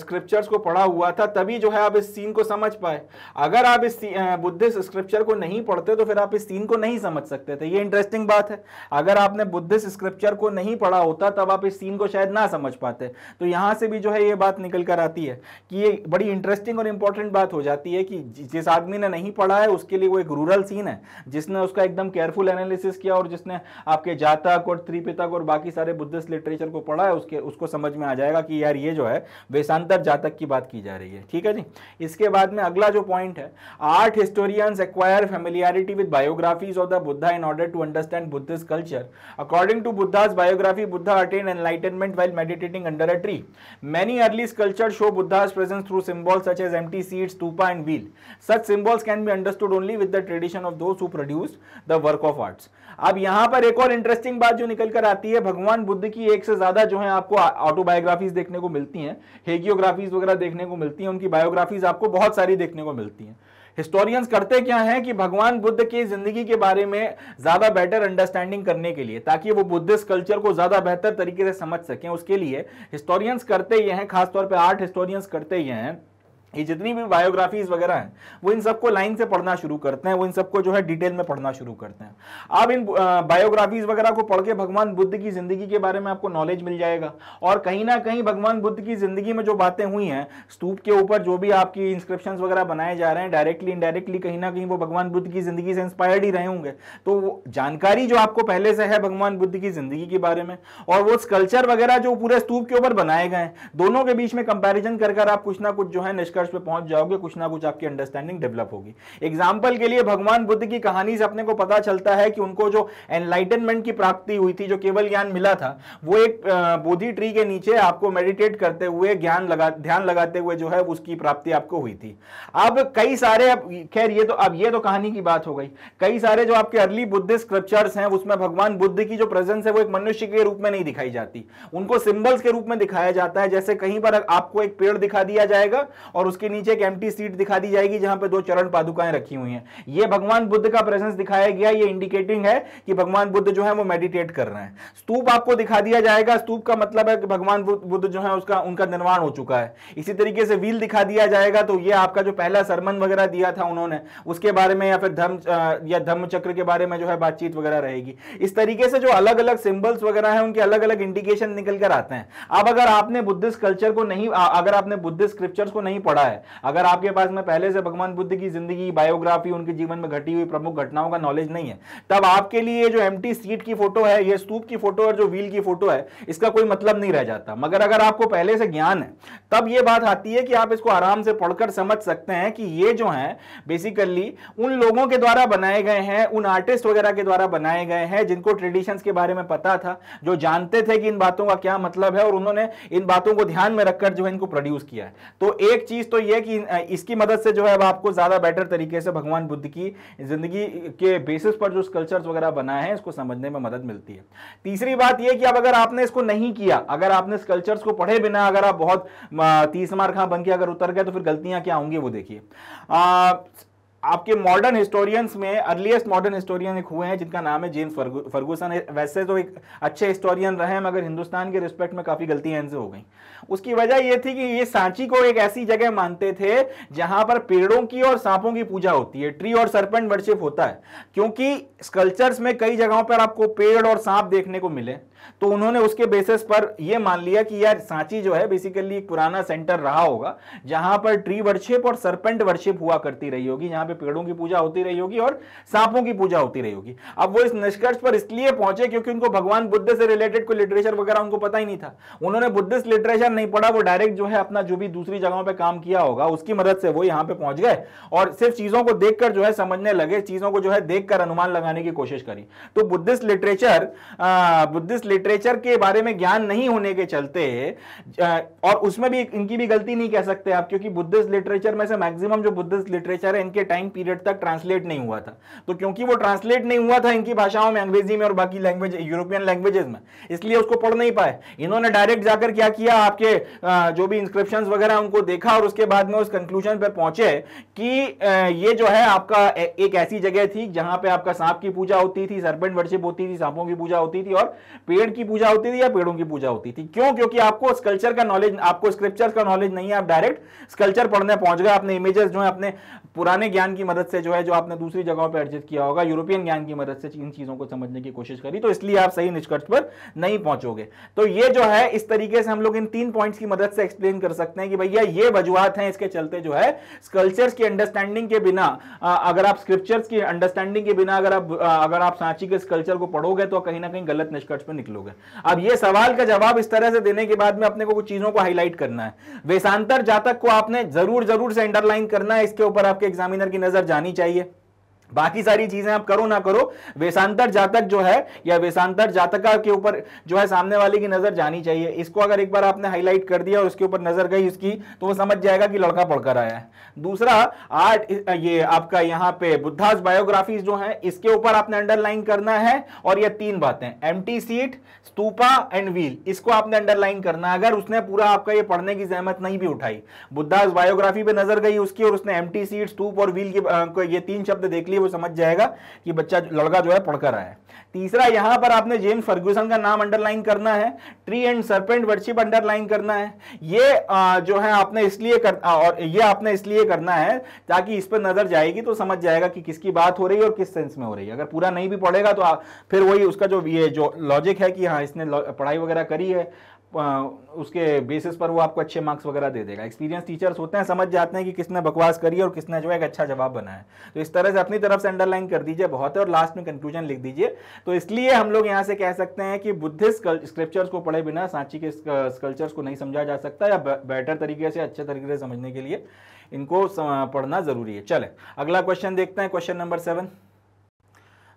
स्क्रिप्चर्स को पढ़ा हुआ था तभी जो है आप इस सीन को समझ पाए अगर आप इस बुद्धिस्ट स्क्रिप्चर को नहीं पढ़ते तो फिर आप इस सीन को नहीं समझ सकते थे ये इंटरेस्टिंग बात है अगर आपने बुद्धिस्ट स्क्रिप्चर को नहीं पढ़ा होता तब आप इस सीन को शायद ना समझ पाते तो यहाँ से भी जो है ये बात निकल कर आती है कि ये बड़ी इंटरेस्टिंग और इंपॉर्टेंट बात हो जाती है कि जिस आदमी ने नहीं पढ़ा है उसके लिए वो एक रूरल सीन है जिसने उसका एकदम केयरफुल एनालिसिस किया और जिसने आपके जातक और त्रिपितक और बाकी सारे बुद्धिस्ट लिटरेचर को पढ़ा है उसके उसको समझ में आ जाए जाएगा कि यार ये जो है वेशांतर जातक की बात की जा रही है ठीक है जी इसके बाद में अगला जो पॉइंट है art historians acquire familiarity with biographies of the Buddha in order to understand Buddhist culture according to Buddha's biography Buddha attain enlightenment while meditating under a tree many early culture show Buddha's presence through symbols such as empty seats stupa and wheel such symbols can be understood only with the tradition of those who produce the work of arts अब यहां पर एक और interesting बात जो निकल कर आती है भगवान बुद्ध की एक से ज्यादा जो है आपको ऑटोबायोग्राफी बायोग्राफीज देखने को मिलती हैं हेगियोग्राफीज वगैरह देखने को मिलती हैं उनकी बायोग्राफीज आपको बहुत सारी देखने को मिलती हैं हिस्टोरियंस करते क्या हैं कि भगवान बुद्ध की जिंदगी के बारे में ज्यादा बेटर अंडरस्टैंडिंग करने के लिए ताकि वो बुद्धिस्ट कल्चर को ज्यादा बेहतर तरीके से समझ सकें उसके लिए हिस्टोरियंस करते ये हैं खासतौर पर आर्ट हिस्टोरियंस करते ये हैं ये जितनी भी बायोग्राफीज वगैरह हैं वो इन सबको लाइन से पढ़ना शुरू करते हैं वो इन सबको जो है डिटेल में पढ़ना शुरू करते हैं आप इन बायोग्राफीज वगैरह को पढ़ के भगवान बुद्ध की जिंदगी के बारे में आपको नॉलेज मिल जाएगा और कहीं ना कहीं भगवान बुद्ध की जिंदगी में जो बातें हुई हैं स्तूप के ऊपर जो भी आपकी इंस्क्रिप्शन वगैरह बनाए जा रहे हैं डायरेक्टली इनडायरेक्टली कहीं ना कहीं वो भगवान बुद्ध की जिंदगी से इंस्पायर्ड ही रहे होंगे तो जानकारी जो आपको पहले से है भगवान बुद्ध की जिंदगी के बारे में और वो स्कल्चर वगैरह जो पूरे स्तूप के ऊपर बनाए गए हैं दोनों के बीच में कंपेरिजन कर आप कुछ ना कुछ जो है निष्कर्ष निष्कर्ष पे पहुंच जाओगे कुछ ना कुछ आपकी अंडरस्टैंडिंग डेवलप होगी एग्जाम्पल के लिए भगवान बुद्ध की कहानी से अपने को पता चलता है कि उनको जो एनलाइटनमेंट की प्राप्ति हुई थी जो केवल ज्ञान मिला था वो एक बोधी ट्री के नीचे आपको मेडिटेट करते हुए ज्ञान लगा ध्यान लगाते हुए जो है उसकी प्राप्ति आपको हुई थी अब कई सारे अब खैर ये तो अब ये तो कहानी की बात हो गई कई सारे जो आपके अर्ली बुद्ध स्क्रिप्चर्स हैं उसमें भगवान बुद्ध की जो प्रेजेंस है वो एक मनुष्य के रूप में नहीं दिखाई जाती उनको सिंबल्स के रूप में दिखाया जाता है जैसे कहीं पर आपको एक पेड़ दिखा दिया जाएगा और उसके नीचे एक एम्प्टी सीट दिखा दी जाएगी जहां पे दो चरण पादुकाएं रखी हुई हैं ये भगवान बुद्ध का प्रेजेंस दिखाया गया ये इंडिकेटिंग है कि भगवान बुद्ध जो है वो मेडिटेट कर रहे हैं स्तूप आपको दिखा दिया जाएगा स्तूप का मतलब है कि भगवान बुद्ध जो है उसका उनका निर्माण हो चुका है इसी तरीके से व्हील दिखा दिया जाएगा तो ये आपका जो पहला सरमन वगैरह दिया था उन्होंने उसके बारे में या फिर धर्म या धर्म चक्र के बारे में जो है बातचीत वगैरह रहेगी इस तरीके से जो अलग अलग सिंबल्स वगैरह हैं उनके अलग अलग इंडिकेशन निकल कर आते हैं अब अगर आपने बुद्धिस्ट कल्चर को नहीं अगर आपने बुद्धिस्ट स्क्रिप्चर्स को नहीं पढ़ा पड़ा है अगर आपके पास में पहले से भगवान बुद्ध की जिंदगी बायोग्राफी उनके जीवन में घटी हुई प्रमुख घटनाओं का नॉलेज नहीं है तब आपके लिए जो एम सीट की फोटो है ये स्तूप की फोटो और जो व्हील की फोटो है इसका कोई मतलब नहीं रह जाता मगर अगर आपको पहले से ज्ञान है तब ये बात आती है कि आप इसको आराम से पढ़कर समझ सकते हैं कि ये जो है बेसिकली उन लोगों के द्वारा बनाए गए हैं उन आर्टिस्ट वगैरह के द्वारा बनाए गए हैं जिनको ट्रेडिशंस के बारे में पता था जो जानते थे कि इन बातों का क्या मतलब है और उन्होंने इन बातों को ध्यान में रखकर जो है इनको प्रोड्यूस किया है तो एक चीज चीज तो यह कि इसकी मदद से जो है अब आपको ज्यादा बेटर तरीके से भगवान बुद्ध की जिंदगी के बेसिस पर जो स्कल्चर्स वगैरह बनाए हैं इसको समझने में मदद मिलती है तीसरी बात यह कि अब अगर आपने इसको नहीं किया अगर आपने कल्चर्स को पढ़े बिना अगर आप बहुत तीस मार्क बन के अगर उतर गए तो फिर गलतियां क्या होंगी वो देखिए आपके मॉडर्न हिस्टोरियंस में अर्लीस्ट मॉडर्न हिस्टोरियन एक हुए हैं जिनका नाम है जेम्स फर्गूसन वैसे तो एक अच्छे हिस्टोरियन रहे हैं मगर हिंदुस्तान के रिस्पेक्ट में काफ़ी गलतियां इनसे हो गई उसकी वजह यह थी कि ये सांची को एक ऐसी जगह मानते थे जहां पर पेड़ों की और सांपों की पूजा होती है ट्री और सरपेंट वर्शिप होता है क्योंकि स्कल्चर्स में कई जगहों पर आपको पेड़ और सांप देखने को मिले तो उन्होंने उसके बेसिस पर यह मान लिया कि यार सांची जो है बेसिकली एक पुराना सेंटर रहा होगा जहां पर ट्री वर्शिप और सरपेंट वर्शिप हुआ करती रही होगी जहां पर में पेड़ों की पूजा होती रही होगी और सांपों की पूजा होती रही होगी अब वो इस निष्कर्ष पर इसलिए पहुंचे क्योंकि उनको भगवान बुद्ध से रिलेटेड कोई लिटरेचर वगैरह उनको पता ही नहीं था उन्होंने बुद्धिस्ट लिटरेचर नहीं पढ़ा वो डायरेक्ट जो है अपना जो भी दूसरी जगहों पर काम किया होगा उसकी मदद से वो यहाँ पे पहुंच गए और सिर्फ चीजों को देखकर जो है समझने लगे चीजों को जो है देखकर अनुमान लगाने की कोशिश करी तो बुद्धिस्ट लिटरेचर बुद्धिस्ट लिटरेचर के बारे में ज्ञान नहीं होने के चलते और उसमें भी इनकी भी गलती नहीं कह सकते आप क्योंकि बुद्धिस्ट लिटरेचर में से मैक्सिमम जो बुद्धिस्ट लिटरेचर है इनके टाइम टाइम पीरियड तक ट्रांसलेट नहीं हुआ था तो क्योंकि वो ट्रांसलेट नहीं हुआ था इनकी भाषाओं में अंग्रेजी में और बाकी लैंग्वेज यूरोपियन लैंग्वेजेस में इसलिए उसको पढ़ नहीं पाए इन्होंने डायरेक्ट जाकर क्या किया आपके जो भी इंस्क्रिप्शन वगैरह उनको देखा और उसके बाद में उस कंक्लूजन पर पहुंचे कि ये जो है आपका एक ऐसी जगह थी जहां पर आपका सांप की पूजा होती थी सरपेंट वर्षिप होती थी सांपों की पूजा होती थी और पेड़ की पूजा होती थी या पेड़ों की पूजा होती थी क्यों क्योंकि आपको स्कल्चर का नॉलेज आपको स्क्रिप्चर का नॉलेज नहीं है आप डायरेक्ट स्कल्चर पढ़ने पहुंच गए अपने इमेजेस जो है अपने पुराने ज्ञान की मदद से जो है जो आपने दूसरी जगहों पर अर्जित किया होगा यूरोपियन ज्ञान की मदद से इन चीजों को समझने की कोशिश करी तो इसलिए आप सही निष्कर्ष पर नहीं पहुंचोगे तो ये जो है इस तरीके से हम लोग इन तीन पॉइंट्स की मदद से एक्सप्लेन कर सकते हैं कि भैया ये वजुहत है इसके चलते जो है स्कल्चर्स की अंडरस्टैंडिंग के बिना अगर आप स्क्रिप्चर्स की अंडरस्टैंडिंग के बिना अगर आप अगर आप सांची के स्कल्चर को पढ़ोगे तो कहीं ना कहीं गलत निष्कर्ष पर निकलोगे अब ये सवाल का जवाब इस तरह से देने के बाद में अपने को कुछ चीजों को हाईलाइट करना है वेशांतर जातक को आपने जरूर जरूर से अंडरलाइन करना है इसके ऊपर आपके एग्जामिनर की नज़र जानी चाहिए बाकी सारी चीजें आप करो ना करो वेशांतर जातक जो है या वेशांतर जातका के ऊपर जो है सामने वाले की नजर जानी चाहिए इसको अगर एक बार आपने हाईलाइट कर दिया और उसके ऊपर नजर गई उसकी तो वो समझ जाएगा कि लड़का पढ़कर आया है दूसरा आर्ट ये आपका यहाँ पे बुद्धास बायोग्राफीज जो है इसके ऊपर आपने अंडरलाइन करना है और यह तीन बातें एम सीट स्तूपा एंड व्हील इसको आपने अंडरलाइन करना है अगर उसने पूरा आपका ये पढ़ने की जहमत नहीं भी उठाई बुद्धाज बायोग्राफी पे नजर गई उसकी और उसने एम सीट स्तूप और व्हील के ये तीन शब्द देख लिया लिए वो समझ जाएगा कि बच्चा लड़का जो है पढ़कर आया है तीसरा यहां पर आपने जेम्स फर्ग्यूसन का नाम अंडरलाइन करना है tree and serpent worship underline करना है ये जो है आपने इसलिए कर और ये आपने इसलिए करना है ताकि इस पर नजर जाएगी तो समझ जाएगा कि किसकी बात हो रही है और किस सेंस में हो रही है अगर पूरा नहीं भी पढ़ेगा तो आ, फिर वही उसका जो ये जो लॉजिक है कि हाँ इसने पढ़ाई वगैरह करी है उसके बेसिस पर वो आपको अच्छे मार्क्स वगैरह दे देगा एक्सपीरियंस टीचर्स होते हैं समझ जाते हैं कि किसने बकवास करी और किसने जो है एक अच्छा जवाब बनाया तो इस तरह से अपनी तरफ से अंडरलाइन कर दीजिए बहुत है और लास्ट में कंक्लूजन लिख दीजिए तो इसलिए हम लोग यहाँ से कह सकते हैं कि बुद्धिस्ट स्क्रिप्चर्स को पढ़े बिना सांची के स्कल्चर्स को नहीं समझा जा सकता या बेटर तरीके से अच्छे तरीके से समझने के लिए इनको पढ़ना जरूरी है चले अगला क्वेश्चन देखते हैं क्वेश्चन नंबर सेवन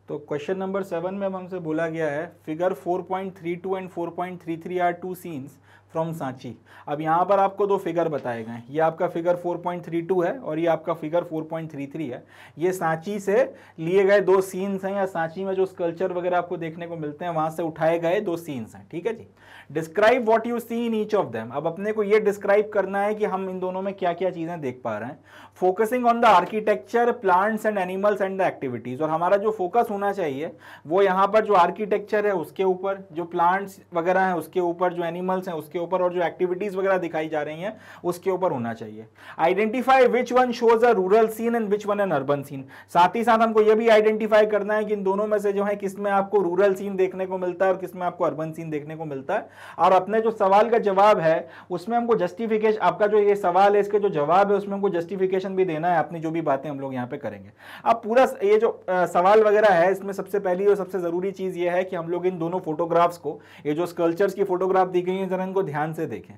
तो क्वेश्चन नंबर सेवन में अब हमसे बोला गया है figure 4.32 and 4.33 are two scenes from Sanchi अब यहाँ पर आपको दो फिगर बताए गए ये आपका फिगर 4.32 है और ये आपका फिगर 4.33 है ये सांची से लिए गए दो सीन्स हैं या सांची में जो स्कल्चर वगैरह आपको देखने को मिलते हैं वहाँ से उठाए गए दो सीन्स हैं ठीक है जी describe what you see in each of them अब अपने को ये डिस्क्राइब करना है कि हम इन दोनों में क्या क्या चीज़ें देख पा रहे हैं focusing on the architecture plants and animals and the activities और हमारा जो फोकस होना चाहिए वो यहाँ पर जो आर्किटेक्चर है उसके ऊपर जो प्लांट्स वगैरह हैं उसके ऊपर जो एनिमल्स हैं उसके उसके ऊपर और जो एक्टिविटीज वगैरह दिखाई जा रही हैं उसके ऊपर होना चाहिए identify which one shows a rural scene and which one an urban scene साथ ही साथ हमको यह भी आइडेंटिफाई करना है कि इन दोनों में से जो है किसमें आपको रूरल सीन देखने को मिलता है और किसमें आपको अर्बन सीन देखने को मिलता है और अपने जो सवाल का जवाब है उसमें हमको जस्टिफिकेशन आपका जो ये सवाल है इसके जो जवाब है उसमें हमको जस्टिफिकेशन भी देना है अपनी जो भी बातें हम लोग यहाँ पे करेंगे अब पूरा ये जो सवाल वगैरह है इसमें सबसे पहली और सबसे ज़रूरी चीज़ ये है कि हम लोग इन दोनों फोटोग्राफ्स को ये जो स्कल्चर्स की फोटोग्राफ दी गई है जरा इनको ध्यान से देखें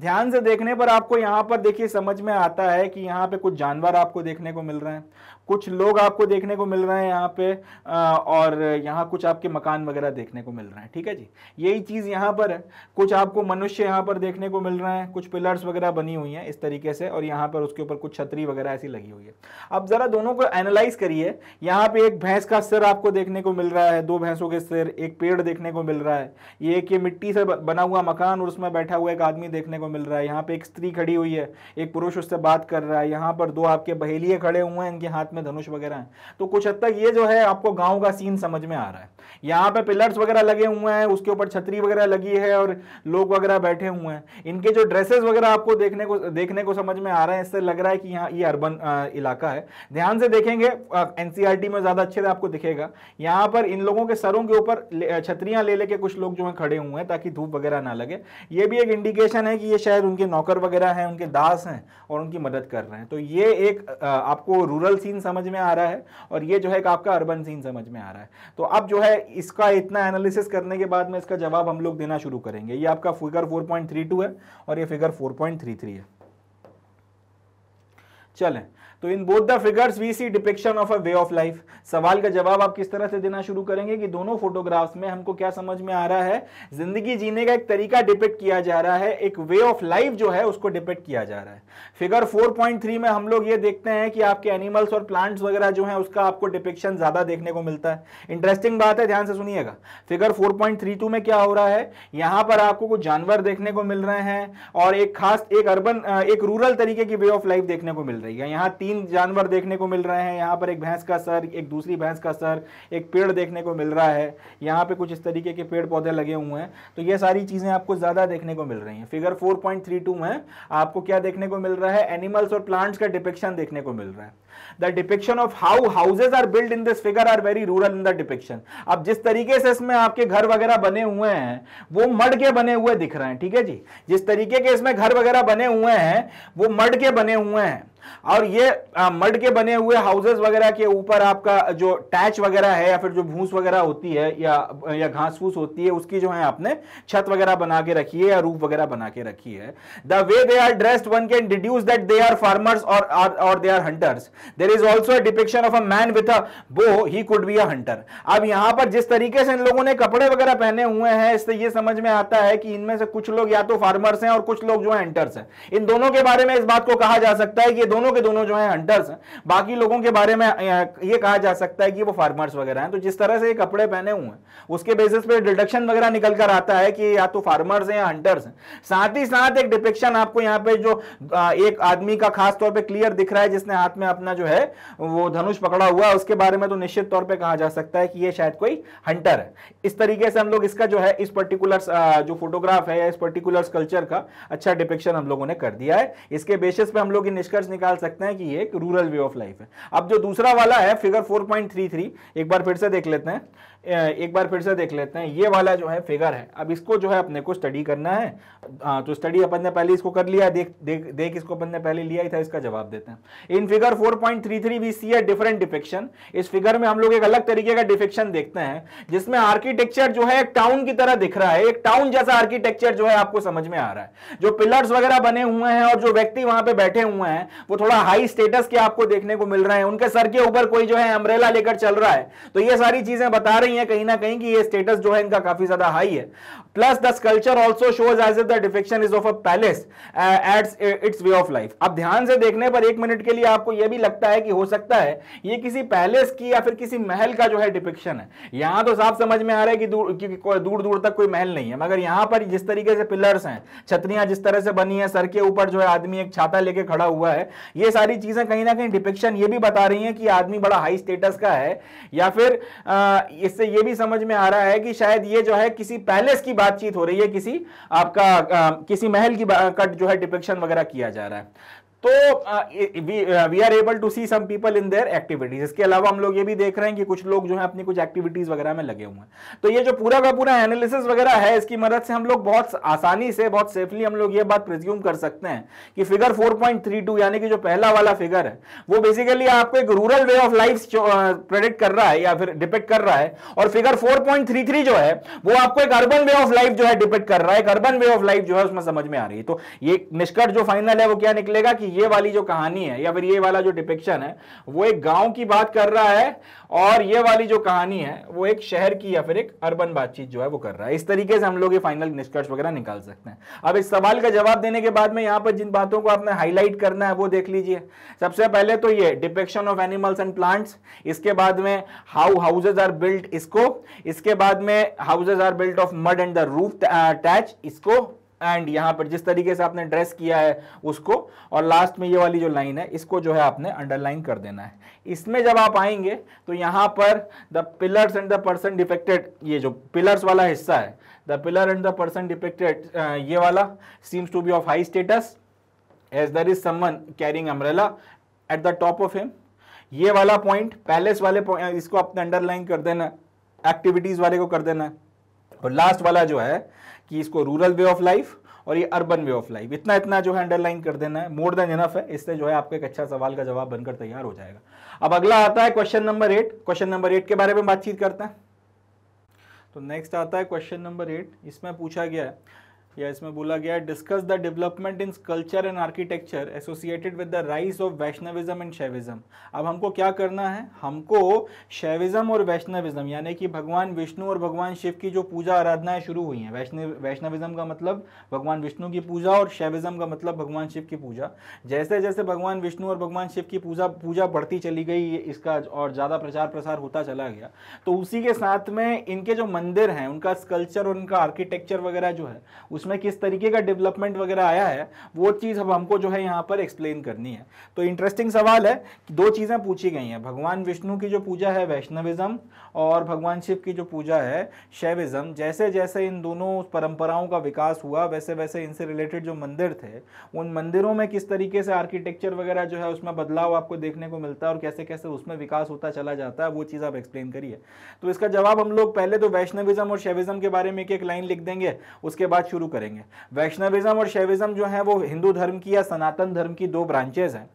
ध्यान से देखने पर आपको यहाँ पर देखिए समझ में आता है कि यहाँ पे कुछ जानवर आपको देखने को मिल रहे हैं कुछ लोग आपको देखने को मिल रहे हैं यहाँ पे और यहाँ कुछ आपके मकान वगैरह देखने को मिल रहे हैं ठीक है जी यही चीज़ यहाँ पर है कुछ आपको मनुष्य यहाँ पर देखने को मिल रहे हैं कुछ पिलर्स वगैरह बनी हुई हैं इस तरीके से और यहाँ पर उसके ऊपर कुछ छतरी वगैरह ऐसी लगी हुई है अब ज़रा दोनों को एनालाइज करिए यहाँ पे एक भैंस का सिर आपको देखने को मिल रहा है दो भैंसों के सिर एक पेड़ देखने को मिल रहा है ये एक ये मिट्टी से बना हुआ मकान और उसमें बैठा हुआ एक आदमी देखने को मिल रहा है यहाँ पे एक स्त्री खड़ी हुई है एक पुरुष उससे बात कर रहा है यहाँ पर दो आपके बहेलिए खड़े हुए हैं इनके हाथ में धनुष वगैरह हैं तो कुछ हद तक ये जो है आपको गांव का सीन समझ में आ रहा है यहाँ पे पिलर्स वगैरह लगे हुए हैं उसके ऊपर छतरी वगैरह लगी है और लोग वगैरह बैठे हुए हैं इनके जो ड्रेसेस वगैरह आपको देखने को देखने को समझ में आ रहे हैं इससे लग रहा है कि यहाँ ये अर्बन आ, इलाका है ध्यान से देखेंगे एनसीईआरटी में ज़्यादा अच्छे से आपको दिखेगा यहाँ पर इन लोगों के सरों के ऊपर छतरियाँ ले लेके कुछ लोग जो है खड़े हुए हैं ताकि धूप वगैरह ना लगे ये भी एक इंडिकेशन है कि ये शायद उनके नौकर वगैरह हैं उनके दास हैं और उनकी मदद कर रहे हैं तो ये एक आपको रूरल सीन समझ में आ रहा है और ये जो है एक आपका अर्बन सीन समझ में आ रहा है तो अब जो है इसका इतना एनालिसिस करने के बाद में इसका जवाब हम लोग देना शुरू करेंगे ये आपका फिगर 4.32 है और ये फिगर 4.33 है चलें तो in both the figures we see depiction of a way of life सवाल का जवाब आप किस तरह से देना शुरू करेंगे कि दोनों फोटोग्राफ्स में हमको क्या समझ में आ रहा है जिंदगी जीने का एक तरीका डिपिक्ट किया जा रहा है एक वे ऑफ लाइफ जो है उसको डिपिक्ट किया जा रहा है फिगर 4.3 में हम लोग ये देखते हैं कि आपके एनिमल्स और प्लांट्स वगैरह जो है उसका आपको डिपिक्शन ज्यादा देखने को मिलता है इंटरेस्टिंग बात है ध्यान से सुनिएगा फिगर फोर में क्या हो रहा है यहां पर आपको कुछ जानवर देखने को मिल रहे हैं और एक खास एक अर्बन एक रूरल तरीके की वे ऑफ लाइफ देखने को मिल रही रही है यहाँ तीन जानवर देखने को मिल रहे हैं यहाँ पर एक भैंस का सर एक दूसरी भैंस का सर एक पेड़ देखने को मिल रहा है यहाँ पे कुछ इस तरीके के पेड़ पौधे लगे हुए हैं तो ये सारी चीज़ें आपको ज़्यादा देखने को मिल रही हैं फिगर 4.32 में आपको क्या देखने को मिल रहा है एनिमल्स और प्लांट्स का डिपिक्शन देखने को मिल रहा है the depiction of how houses are build in this figure are very rural in the depiction अब जिस तरीके से इसमें आपके घर वगैरह बने हुए हैं वो मड के बने हुए दिख रहे हैं ठीक है जी जिस तरीके के इसमें घर वगैरह बने हुए हैं वो मड के बने हुए हैं और ये मड के बने हुए हाउसेज वगैरह के ऊपर आपका जो टैच वगैरह है या फिर जो भूस वगैरह होती है या या घास फूस होती है उसकी जो है आपने छत वगैरह बना के रखी है या रूफ वगैरह बना के रखी है the way they are dressed one can deduce that they are farmers और they are hunters there is also depiction of a man with a bow he could be a hunter अब यहां पर जिस तरीके से इन लोगों ने कपड़े वगैरह पहने हुए हैं इससे ये समझ में आता है कि इनमें से कुछ लोग या तो फार्मर्स हैं और कुछ लोग जो है हंटर्स हैं इन दोनों के बारे में इस बात को कहा जा सकता है कि ये दोनों के दोनों जो है हंटर्स हैं बाकी लोगों के बारे में ये कहा जा सकता है कि वो फार्मर्स वगैरह हैं तो जिस तरह से ये कपड़े पहने हुए हैं उसके बेसिस पर डिडक्शन वगैरह निकल कर आता है कि या तो फार्मर्स हैं या हंटर्स हैं साथ ही साथ एक डिपिक्शन आपको यहाँ पे जो एक आदमी का खास तौर पर क्लियर दिख रहा है जिसने हाथ में अपना जो है है वो धनुष पकड़ा हुआ है उसके बारे में तो निश्चित तौर पे कहा जा सकता है कि ये शायद कोई हंटर है इस तरीके से हम लोग इसका जो है इस पर्टिकुलर जो फोटोग्राफ है या इस पर्टिकुलर कल्चर का अच्छा डिपिक्शन हम लोगों ने कर दिया है इसके बेसिस पे हम लोग ये निष्कर्ष निकाल सकते हैं कि ये एक रूरल वे ऑफ लाइफ है अब जो दूसरा वाला है फिगर फोर एक बार फिर से देख लेते हैं एक बार फिर से देख लेते हैं ये वाला जो है फिगर है अब इसको जो है अपने को स्टडी करना है तो स्टडी अपन ने पहले इसको कर लिया देख देख देख इसको अपन ने पहले लिया ही था इसका जवाब देते हैं in figure 4.33 point three three we see a different depiction इस फिगर में हम लोग एक अलग तरीके का डिफेक्शन देखते हैं जिसमें आर्किटेक्चर जो है एक टाउन की तरह दिख रहा है एक टाउन जैसा आर्किटेक्चर जो है आपको समझ में आ रहा है जो पिलर्स वगैरह बने हुए हैं और जो व्यक्ति वहां पर बैठे हुए हैं वो थोड़ा हाई स्टेटस के आपको देखने को मिल रहे हैं उनके सर के ऊपर कोई जो है अम्ब्रेला लेकर चल रहा है तो ये सारी चीजें बता रही रही है कहीं ना कहीं कि ये स्टेटस जो है इनका काफी ज्यादा हाई है plus the sculpture also shows as the depiction is of a palace at its way of life अब ध्यान से देखने पर एक मिनट के लिए आपको यह भी लगता है कि हो सकता है ये किसी पैलेस की या फिर किसी महल का जो है डिपिक्शन है यहां तो साफ समझ में आ रहा है कि दूर कि दूर दूर तक कोई महल नहीं है मगर यहां पर जिस तरीके से पिलर्स हैं छतरियां जिस तरह से बनी है सर के ऊपर जो है आदमी एक छाता लेके खड़ा हुआ है ये सारी चीजें कहीं ना कहीं डिपिक्शन ये भी बता रही है कि आदमी बड़ा हाई स्टेटस का है या फिर uh, इससे से यह भी समझ में आ रहा है कि शायद ये जो है किसी पैलेस की बातचीत हो रही है किसी आपका आ, किसी महल की कट जो है डिपिक्शन वगैरह किया जा रहा है तो we are able to see some people in their activities इसके अलावा हम लोग ये भी देख रहे हैं कि कुछ लोग जो है अपनी कुछ एक्टिविटीज वगैरह में लगे हुए हैं तो ये जो पूरा का पूरा एनालिसिस वगैरह है इसकी मदद से हम लोग बहुत आसानी से बहुत सेफली हम लोग ये बात प्रिज्यूम कर सकते हैं कि फिगर 4.32 यानी कि जो पहला वाला फिगर है वो बेसिकली आपको एक rural way of life predict कर रहा है या फिर डिपेक्ट कर रहा है और फिगर 4.33 जो है वो आपको एक अर्बन वे ऑफ लाइफ जो है डिपेक्ट कर रहा है एक अर्बन वे ऑफ लाइफ जो है उसमें समझ में आ रही है तो ये निष्कर्ष जो फाइनल है वो क्या निकलेगा कि ये वाली जो कहानी है या फिर ये वाला जो डिपिक्शन है वो एक गांव की बात कर रहा है और ये वाली जो कहानी है वो एक शहर की या फिर एक अर्बन बातचीत जो है वो कर रहा है इस तरीके से हम लोग ये फाइनल निष्कर्ष वगैरह निकाल सकते हैं अब इस सवाल का जवाब देने के बाद में यहाँ पर जिन बातों को आपने हाईलाइट करना है वो देख लीजिए सबसे पहले तो ये depiction of animals and plants इसके बाद में हाउ हाउसेज आर बिल्ट इसको इसके बाद में houses are built of mud and the roof attach इसको एंड यहां पर जिस तरीके से आपने ड्रेस किया है उसको और लास्ट में ये वाली जो लाइन है इसको जो है आपने अंडरलाइन कर देना है इसमें जब आप आएंगे तो यहां पर the pillars and the person depicted ये जो पिलर्स वाला हिस्सा है the pillar and the person depicted ये वाला seems to be of high status as there is someone carrying umbrella at the top of him ये वाला पॉइंट पैलेस वाले इसको आपने अंडरलाइन कर देना एक्टिविटीज़ वाले को कर देना और लास्ट वाला जो है कि इसको रूरल वे ऑफ लाइफ और ये अर्बन वे ऑफ लाइफ इतना इतना जो है अंडरलाइन कर देना है मोर देन इनफ है इससे जो है आपका एक अच्छा सवाल का जवाब बनकर तैयार हो जाएगा अब अगला आता है question number eight question number eight के बारे में बातचीत करते हैं तो नेक्स्ट आता है क्वेश्चन नंबर एट इसमें पूछा गया है या इसमें बोला गया discuss the development in culture and architecture associated with the rise of Vaishnavism and Shaivism अब हमको क्या करना है हमको शैविज्म और वैष्णविज्म यानी कि भगवान विष्णु और भगवान शिव की जो पूजा आराधनाएं शुरू हुई हैं वैष्णव वैष्णविज्म का मतलब भगवान विष्णु की पूजा और शैविज्म का मतलब भगवान शिव की पूजा जैसे जैसे भगवान विष्णु और भगवान शिव की पूजा पूजा बढ़ती चली गई इसका और ज़्यादा प्रचार प्रसार होता चला गया तो उसी के साथ में इनके जो मंदिर हैं उनका स्कल्चर और उनका आर्किटेक्चर वगैरह जो है उस उसमें किस तरीके का डेवलपमेंट वगैरह आया है वो चीज़ अब हमको जो है यहाँ पर एक्सप्लेन करनी है तो इंटरेस्टिंग सवाल है कि दो चीज़ें पूछी गई हैं भगवान विष्णु की जो पूजा है वैष्णविज़्म और भगवान शिव की जो पूजा है शैविज़्म जैसे जैसे इन दोनों परंपराओं का विकास हुआ वैसे वैसे इनसे रिलेटेड जो मंदिर थे उन मंदिरों में किस तरीके से आर्किटेक्चर वगैरह जो है उसमें बदलाव आपको देखने को मिलता है और कैसे कैसे उसमें विकास होता चला जाता है वो चीज़ आप एक्सप्लेन करिए तो इसका जवाब हम लोग पहले तो वैष्णविज़्म और शैविज़्म के बारे में एक एक लाइन लिख देंगे उसके बाद शुरू करेंगे वैष्णविज्म और शैविज्म जो है वो हिंदू धर्म की या सनातन धर्म की दो ब्रांचेज हैं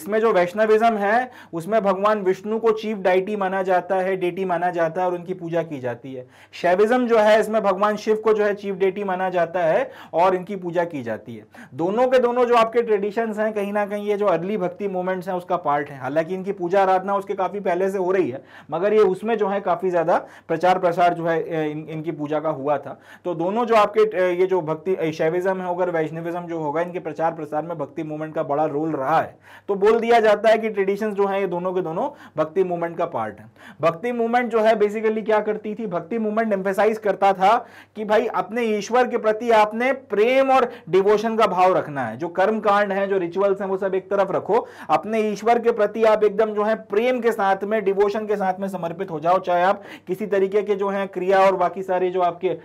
इसमें जो वैष्णविज्म है उसमें भगवान विष्णु को चीफ डाइटी माना जाता है डेटी माना जाता है और उनकी पूजा की जाती है शैविज्म जो है इसमें भगवान शिव को जो है चीफ डेटी माना जाता है और इनकी पूजा की जाती है दोनों के दोनों जो आपके ट्रेडिशन हैं कहीं ना कहीं ये जो अर्ली भक्ति मूवमेंट्स हैं उसका पार्ट है हालांकि इनकी पूजा आराधना उसके काफी पहले से हो रही है मगर ये उसमें जो है काफी ज्यादा प्रचार प्रसार जो है इन, इनकी पूजा का हुआ था तो दोनों जो आपके ये जो भक्ति शैविज्म है अगर वैष्णविज्म जो होगा इनके प्रचार प्रसार में भक्ति मूवमेंट का बड़ा रोल रहा है तो बोल दिया जाता है कि ट्रेडिशन जो है ये दोनों के दोनों भक्ति मूवमेंट का पार्ट है भक्ति मूवमेंट जो है बेसिकली क्या करती थी भक्ति मूवमेंट एम्फेसाइज करता था कि भाई अपने ईश्वर के प्रति आपने प्रेम और डिवोशन का भाव रखना है जो कर्म कांड है जो रिचुअल्स हैं वो सब एक तरफ रखो अपने ईश्वर के प्रति आप एकदम जो है प्रेम के साथ में डिवोशन के साथ में समर्पित हो जाओ चाहे आप किसी तरीके के जो है क्रिया और बाकी सारे जो आपके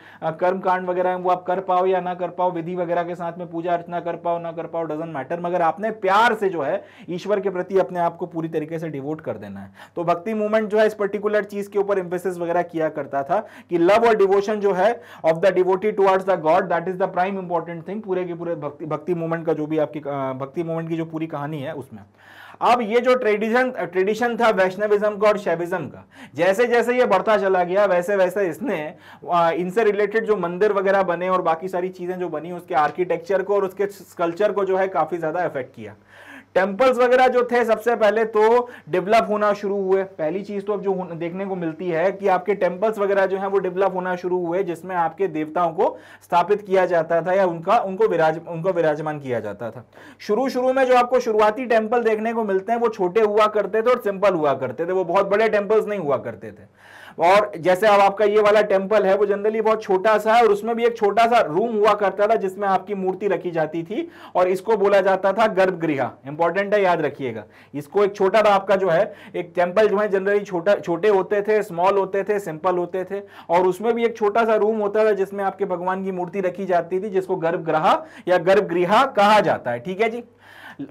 कर्म कांड वगैरह हैं वो आप कर पाओ या ना कर पाओ विधि वगैरह के साथ में पूजा अर्चना कर पाओ ना कर पाओ डजेंट मैटर मगर आपने प्यार से जो है ईश्वर के प्रति अपने आप को पूरी तरीके से डिवोट कर देना है तो भक्ति मूवमेंट जो है इस पर्टिकुलर चीज के ऊपर एम्फेसिस वगैरह किया करता था कि लव और डिवोशन जो है of the devotee towards the god that is the prime important thing पूरे के पूरे भक्ति भक्ति मूवमेंट का जो भी आपकी भक्ति मूवमेंट की जो पूरी कहानी है उसमें अब ये जो ट्रेडिशन ट्रेडिशन था वैष्णविज्म का और शैविज्म का जैसे जैसे ये बढ़ता चला गया वैसे वैसे इसने इनसे रिलेटेड जो मंदिर वगैरह बने और बाकी सारी चीजें जो बनी उसके आर्किटेक्चर को और उसके स्कल्चर को जो है काफी ज्यादा इफेक्ट किया टेम्पल्स वगैरह जो थे सबसे पहले तो डेवलप होना शुरू हुए पहली चीज तो अब जो देखने को मिलती है कि आपके टेम्पल्स वगैरह जो है वो डेवलप होना शुरू हुए जिसमें आपके देवताओं को स्थापित किया जाता था या उनका उनको विराज उनको विराजमान किया जाता था शुरू शुरू में जो आपको शुरुआती टेम्पल देखने को मिलते हैं वो छोटे हुआ करते थे और सिंपल हुआ करते थे वो बहुत बड़े टेम्पल्स नहीं हुआ करते थे और जैसे अब आपका ये वाला टेम्पल है वो जनरली बहुत छोटा सा है और उसमें भी एक छोटा सा रूम हुआ करता था जिसमें आपकी मूर्ति रखी जाती थी और इसको बोला जाता था गर्भगृह इंपॉर्टेंट है याद रखिएगा इसको एक छोटा सा आपका जो है एक टेम्पल जो है जनरली छोटा छोटे होते थे स्मॉल होते थे सिंपल होते थे और उसमें भी एक छोटा सा रूम होता था जिसमें आपके भगवान की मूर्ति रखी जाती थी जिसको गर्भगृह या गर्भगृह कहा जाता है ठीक है जी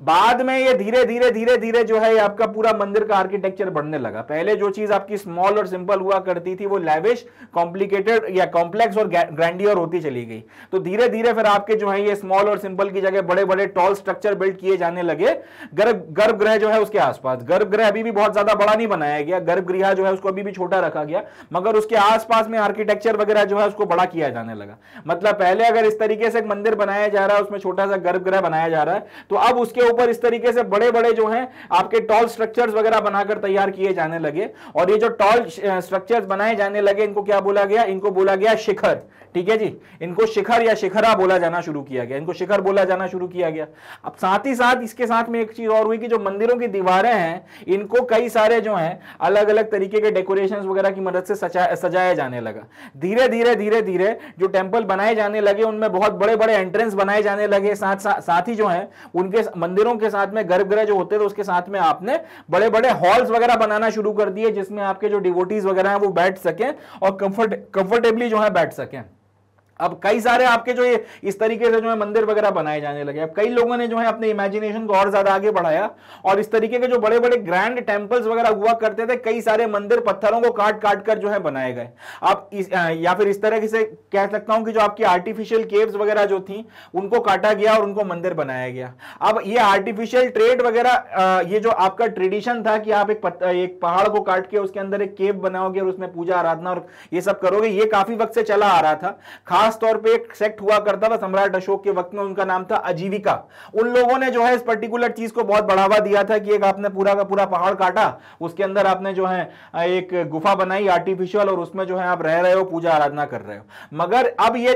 बाद में ये धीरे धीरे धीरे धीरे जो है आपका पूरा मंदिर का आर्किटेक्चर बढ़ने लगा पहले जो चीज आपकी स्मॉल और सिंपल हुआ करती थी वो लेविश कॉम्प्लिकेटेड या कॉम्प्लेक्स और ग्रैंडियर होती चली गई तो धीरे धीरे फिर आपके जो है ये स्मॉल और सिंपल की जगह बड़े बड़े टॉल स्ट्रक्चर बिल्ड किए जाने लगे गर्भ गर्भगृह जो है उसके आसपास गर्भगृह अभी भी बहुत ज्यादा बड़ा नहीं बनाया गया गर्भगृह जो है उसको अभी भी छोटा रखा गया मगर उसके आसपास में आर्किटेक्चर वगैरह जो है उसको बड़ा किया जाने लगा मतलब पहले अगर इस तरीके से एक मंदिर बनाया जा रहा है उसमें छोटा सा गर्भगृह बनाया जा रहा है तो अब उसके उसके ऊपर इस तरीके से बड़े बड़े जो हैं आपके टॉल स्ट्रक्चर्स वगैरह बनाकर तैयार किए जाने लगे और ये जो टॉल स्ट्रक्चर्स बनाए जाने लगे इनको क्या बोला गया इनको बोला गया शिखर ठीक है जी इनको शिखर या शिखरा बोला जाना शुरू किया गया इनको शिखर बोला जाना शुरू किया गया अब साथ ही साथ इसके साथ में एक चीज और हुई कि जो मंदिरों की दीवारें हैं इनको कई सारे जो हैं अलग अलग तरीके के डेकोरेशंस वगैरह की मदद से सजाया जाने लगा धीरे धीरे धीरे धीरे जो टेम्पल बनाए जाने लगे उनमें बहुत बड़े बड़े एंट्रेंस बनाए जाने लगे साथ साथ ही जो है उनके मंदिरों के साथ में गर्भगृह जो होते थे उसके साथ में आपने बड़े बड़े हॉल्स वगैरह बनाना शुरू कर दिए जिसमें आपके जो डिवोटीज वगैरह हैं वो बैठ सकें और कंफर्ट कंफर्टेबली जो है बैठ सकें अब कई सारे आपके जो ये इस तरीके से जो है मंदिर वगैरह बनाए जाने लगे अब कई लोगों ने जो है अपने इमेजिनेशन को और ज्यादा आगे बढ़ाया और इस तरीके के जो बड़े बड़े ग्रैंड टेम्पल्स वगैरह हुआ करते थे कई सारे मंदिर पत्थरों को काट काट कर जो है बनाए गए आप इस, या फिर इस तरह से कह सकता हूं कि जो आपकी आर्टिफिशियल केव्स वगैरह जो थी उनको काटा गया और उनको मंदिर बनाया गया अब ये आर्टिफिशियल ट्रेड वगैरह ये जो आपका ट्रेडिशन था कि आप एक एक पहाड़ को काट के उसके अंदर एक केव बनाओगे और उसमें पूजा आराधना और ये सब करोगे ये काफी वक्त से चला आ रहा था खास खास तौर पे एक सेक्ट हुआ करता था सम्राट अशोक के वक्त में उनका नाम था अजीविका उन लोगों ने जो है इस पर्टिकुलर चीज को बहुत बढ़ावा दिया था कि एक आपने पूरा का पूरा पहाड़ काटा उसके अंदर आपने जो है एक गुफा बनाई आर्टिफिशियल और उसमें जो है आप रह रहे हो पूजा आराधना कर रहे हो मगर अब ये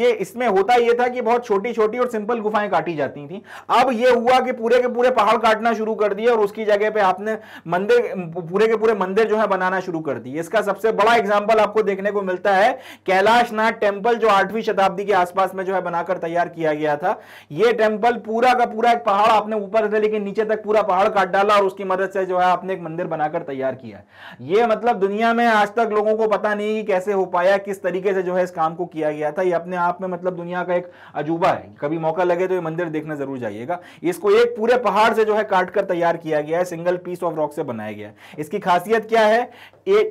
ये इसमें होता यह था कि बहुत छोटी छोटी और सिंपल गुफाएं काटी जाती थी अब यह हुआ कि पूरे के पूरे पहाड़ काटना शुरू कर दिया और उसकी जगह पे आपने मंदिर पूरे के पूरे मंदिर जो है बनाना शुरू कर दिए इसका सबसे बड़ा एग्जाम्पल आपको देखने को मिलता है कैलाश नाथ टेम्पल जो आठवीं शताब्दी के आसपास में जो है बनाकर तैयार किया गया था ये टेम्पल पूरा का पूरा एक पहाड़ आपने ऊपर से लेकिन नीचे तक पूरा पहाड़ काट डाला और उसकी मदद से जो है आपने एक मंदिर बनाकर तैयार किया ये मतलब दुनिया में आज तक लोगों को पता नहीं कि कैसे हो पाया किस तरीके से जो है इस काम को किया गया था ये अपने आप में मतलब दुनिया का एक अजूबा है कभी मौका लगे तो ये मंदिर देखना जरूर जाइएगा इसको एक पूरे पहाड़ से जो है काट कर तैयार किया गया है सिंगल पीस ऑफ रॉक से बनाया गया है इसकी खासियत क्या है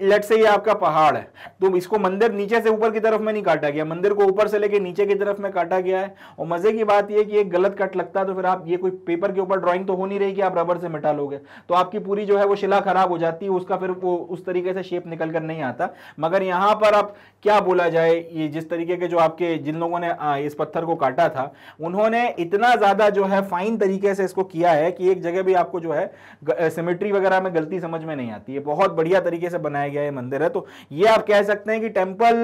लेट से ये आपका पहाड़ है तो इसको मंदिर नीचे से ऊपर की तरफ में नहीं काटा गया मंदिर मंदिर को ऊपर से लेके नीचे की तरफ में काटा गया है और मजे की बात यह कि एक गलत कट लगता है तो फिर आप ये कोई पेपर के ऊपर ड्राइंग तो हो नहीं रही कि आप रबर से मिटा लोगे तो आपकी पूरी जो है वो शिला खराब हो जाती है उसका फिर वो उस तरीके से शेप निकल कर नहीं आता मगर यहाँ पर आप क्या बोला जाए ये जिस तरीके के जो आपके जिन लोगों ने इस पत्थर को काटा था उन्होंने इतना ज्यादा जो है फाइन तरीके से इसको किया है कि एक जगह भी आपको जो है सिमेट्री वगैरह में गलती समझ में नहीं आती है बहुत बढ़िया तरीके से बनाया गया है मंदिर है तो ये आप कह सकते हैं कि टेम्पल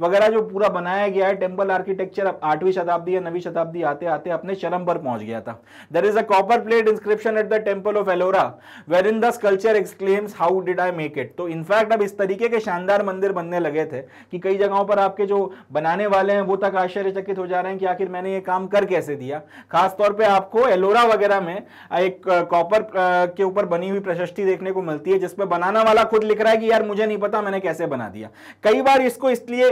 वगैरह जो पूरा बनाया बनाया गया है टेम्पल आर्किटेक्चर अब आठवीं शताब्दी या नवी शताब्दी आते आते अपने चरम पर पहुंच गया था there is a copper plate inscription at the temple of Ellora where in the sculptor exclaims how did I make it तो इनफैक्ट अब इस तरीके के शानदार मंदिर बनने लगे थे कि कई जगहों पर आपके जो बनाने वाले हैं वो तक आश्चर्यचकित हो जा रहे हैं कि आखिर मैंने ये काम कर कैसे दिया खासतौर पर आपको एलोरा वगैरह में एक कॉपर के ऊपर बनी हुई प्रशस्ति देखने को मिलती है जिसपे बनाना वाला खुद लिख रहा है कि यार मुझे नहीं पता मैंने कैसे बना दिया कई बार इसको इसलिए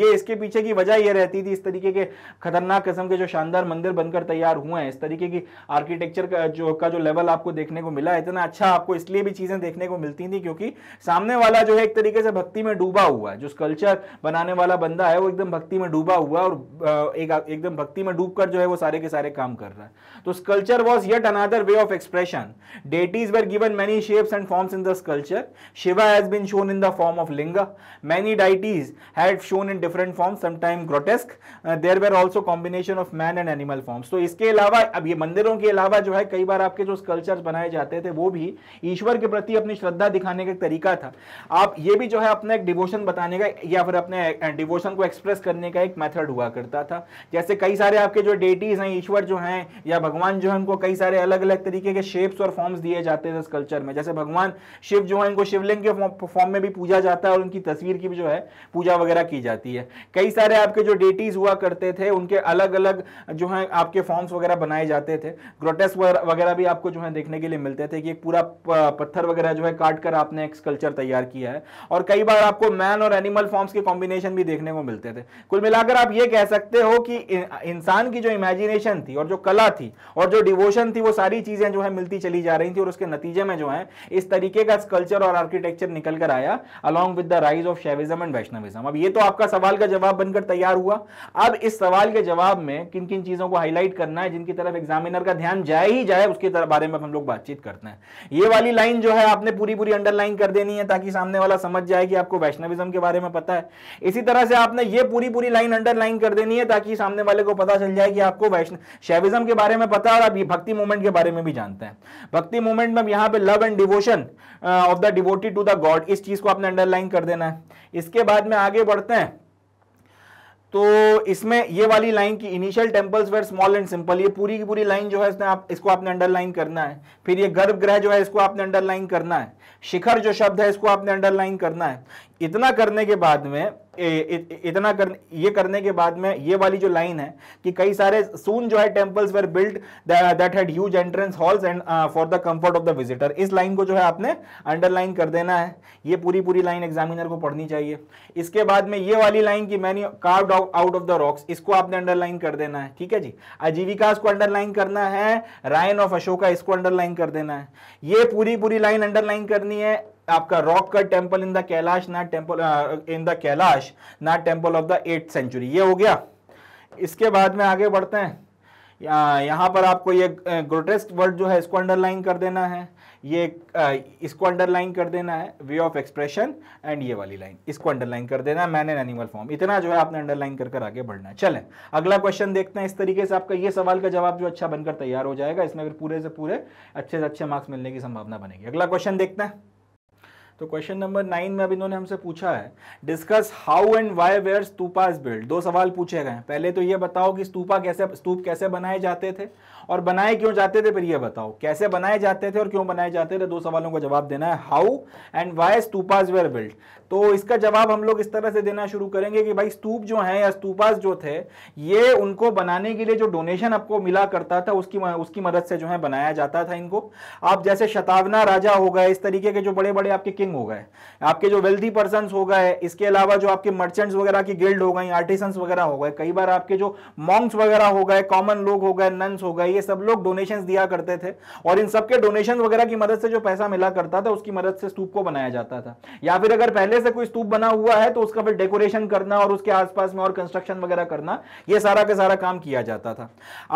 ये इसके पीछे की की वजह यह रहती थी इस तरीके के खतरनाक किस्म के जो शानदार मंदिर बनकर तैयार हुए हैं इस तरीके की आर्किटेक्चर का जो का जो लेवल आपको देखने को मिला इतना अच्छा आपको इसलिए भी चीज़ें देखने को मिलती थी क्योंकि सामने वाला जो है एक तरीके से भक्ति में डूबा हुआ है जो स्कल्चर बनाने वाला बंदा है वो एकदम भक्ति में डूबा हुआ और एक एकदम भक्ति में डूब जो है वो सारे के सारे काम कर रहा है तो sculpture was yet another way of expression deities were given many shapes and forms in the sculpture Shiva has been shown in the form of linga many deities had shown in different form time grotesque there were also combination of man and animal forms तो इसके अलावा अब ये मंदिरों के अलावा जो है कई बार आपके जो स्कल्चर्स बनाए जाते थे वो भी ईश्वर के प्रति अपनी श्रद्धा दिखाने का तरीका था आप ये भी जो है अपना एक डिवोशन बताने का या फिर अपने डिवोशन को एक्सप्रेस करने का एक मैथड हुआ करता था जैसे कई सारे आपके जो डेटीज हैं ईश्वर जो हैं या भगवान जो है उनको कई सारे अलग अलग तरीके के शेप्स और फॉर्म्स दिए जाते थे स्कल्चर में जैसे भगवान शिव जो है उनको शिवलिंग के फॉर्म में भी पूजा जाता है और उनकी तस्वीर की भी जो है पूजा वगैरह की जाती है कई सारे सारे आपके जो डेटीज हुआ करते थे उनके अलग अलग जो है आपके फॉर्म्स वगैरह बनाए जाते थे ग्रोटेस वगैरह भी आपको जो है देखने के लिए मिलते थे कि एक पूरा पत्थर वगैरह जो है काट कर आपने एक स्कल्चर तैयार किया है और कई बार आपको मैन और एनिमल फॉर्म्स के कॉम्बिनेशन भी देखने को मिलते थे कुल मिलाकर आप ये कह सकते हो कि इंसान की जो इमेजिनेशन थी और जो कला थी और जो डिवोशन थी वो सारी चीजें जो है मिलती चली जा रही थी और उसके नतीजे में जो है इस तरीके का स्कल्चर और आर्किटेक्चर निकल कर आया along with the rise of Shaivism and Vaishnavism अब ये तो आपका सवाल का जवाब बनकर बनकर तैयार हुआ अब इस सवाल के जवाब में किन किन चीजों को हाईलाइट करना है जिनकी तरफ एग्जामिनर का ध्यान जाए ही जाए उसके बारे में हम लोग बातचीत करते हैं ये वाली लाइन जो है आपने पूरी पूरी अंडरलाइन कर देनी है ताकि सामने वाला समझ जाए कि आपको वैष्णविज्म के बारे में पता है इसी तरह से आपने ये पूरी पूरी लाइन अंडरलाइन कर देनी है ताकि सामने वाले को पता चल जाए कि आपको वैष्णव शैविज्म के बारे में पता है और आप भक्ति मूवमेंट के बारे में भी जानते हैं भक्ति मूवमेंट में यहाँ पे love and devotion of the devotee to the god इस चीज को आपने अंडरलाइन कर देना है इसके बाद में आगे बढ़ते हैं तो इसमें ये वाली लाइन की initial temples were small and simple ये पूरी की पूरी लाइन जो है इसने आप इसको आपने अंडरलाइन करना है फिर ये गर्भगृह जो है इसको आपने अंडरलाइन करना है शिखर जो शब्द है इसको आपने अंडरलाइन करना है इतना करने के बाद में इतना कर ये करने के बाद में ये वाली जो लाइन है कि कई सारे सून जो है temples were built that had huge entrance halls and for the comfort of the visitor इस लाइन को जो है आपने अंडरलाइन कर देना है ये पूरी पूरी लाइन एग्जामिनर को पढ़नी चाहिए इसके बाद में ये वाली लाइन की many carve out of the rocks इसको आपने अंडरलाइन कर देना है ठीक है जी आजीविकास को अंडरलाइन करना है रायन ऑफ अशोका इसको अंडरलाइन कर देना है ये पूरी पूरी लाइन अंडरलाइन करनी है आपका रॉक का temple in the Kailash Nath temple in the Kailash Nath temple of the eight century ये हो गया इसके बाद में आगे बढ़ते हैं यहाँ पर आपको ये ग्रोटेस्ट वर्ड जो है इसको अंडरलाइन कर देना है ये इसको अंडरलाइन कर देना है वे ऑफ एक्सप्रेशन एंड ये वाली लाइन इसको अंडरलाइन कर देना है मैन एंड एनिमल फॉर्म इतना जो है आपने अंडरलाइन कर कर आगे बढ़ना है चलें अगला क्वेश्चन देखते हैं इस तरीके से आपका ये सवाल का जवाब जो अच्छा बनकर तैयार हो जाएगा इसमें फिर पूरे से पूरे अच्छे से अच्छे मार्क्स मिलने की संभावना बनेगी अगला क्वेश्चन देखते हैं तो क्वेश्चन नंबर नाइन में अब इन्होंने हमसे पूछा है discuss how and why were stupa is build दो सवाल पूछे गए पहले तो ये बताओ कि स्तूपा कैसे स्तूप कैसे बनाए जाते थे और बनाए क्यों जाते थे फिर ये बताओ कैसे बनाए जाते थे और क्यों बनाए जाते थे दो सवालों का जवाब देना है how and why stupas were build तो इसका जवाब हम लोग इस तरह से देना शुरू करेंगे कि भाई स्तूप जो है या स्तूपाज जो थे ये उनको बनाने के लिए जो डोनेशन आपको मिला करता था उसकी उसकी मदद से जो है बनाया जाता था इनको आप जैसे शतावना राजा हो गए इस तरीके के जो बड़े बड़े आपके किंग ट्रेडिंग हो गए आपके जो वेल्दी पर्सन हो गए इसके अलावा जो आपके मर्चेंट्स वगैरह की गिल्ड हो गई आर्टिसंस वगैरह हो गए कई बार आपके जो मॉन्ग्स वगैरह हो गए कॉमन लोग हो गए नन्स हो गए ये सब लोग डोनेशन दिया करते थे और इन सबके डोनेशन वगैरह की मदद से जो पैसा मिला करता था उसकी मदद से स्तूप को बनाया जाता था या फिर अगर पहले से कोई स्तूप बना हुआ है तो उसका फिर डेकोरेशन करना और उसके आसपास में और कंस्ट्रक्शन वगैरह करना ये सारा का सारा काम किया जाता था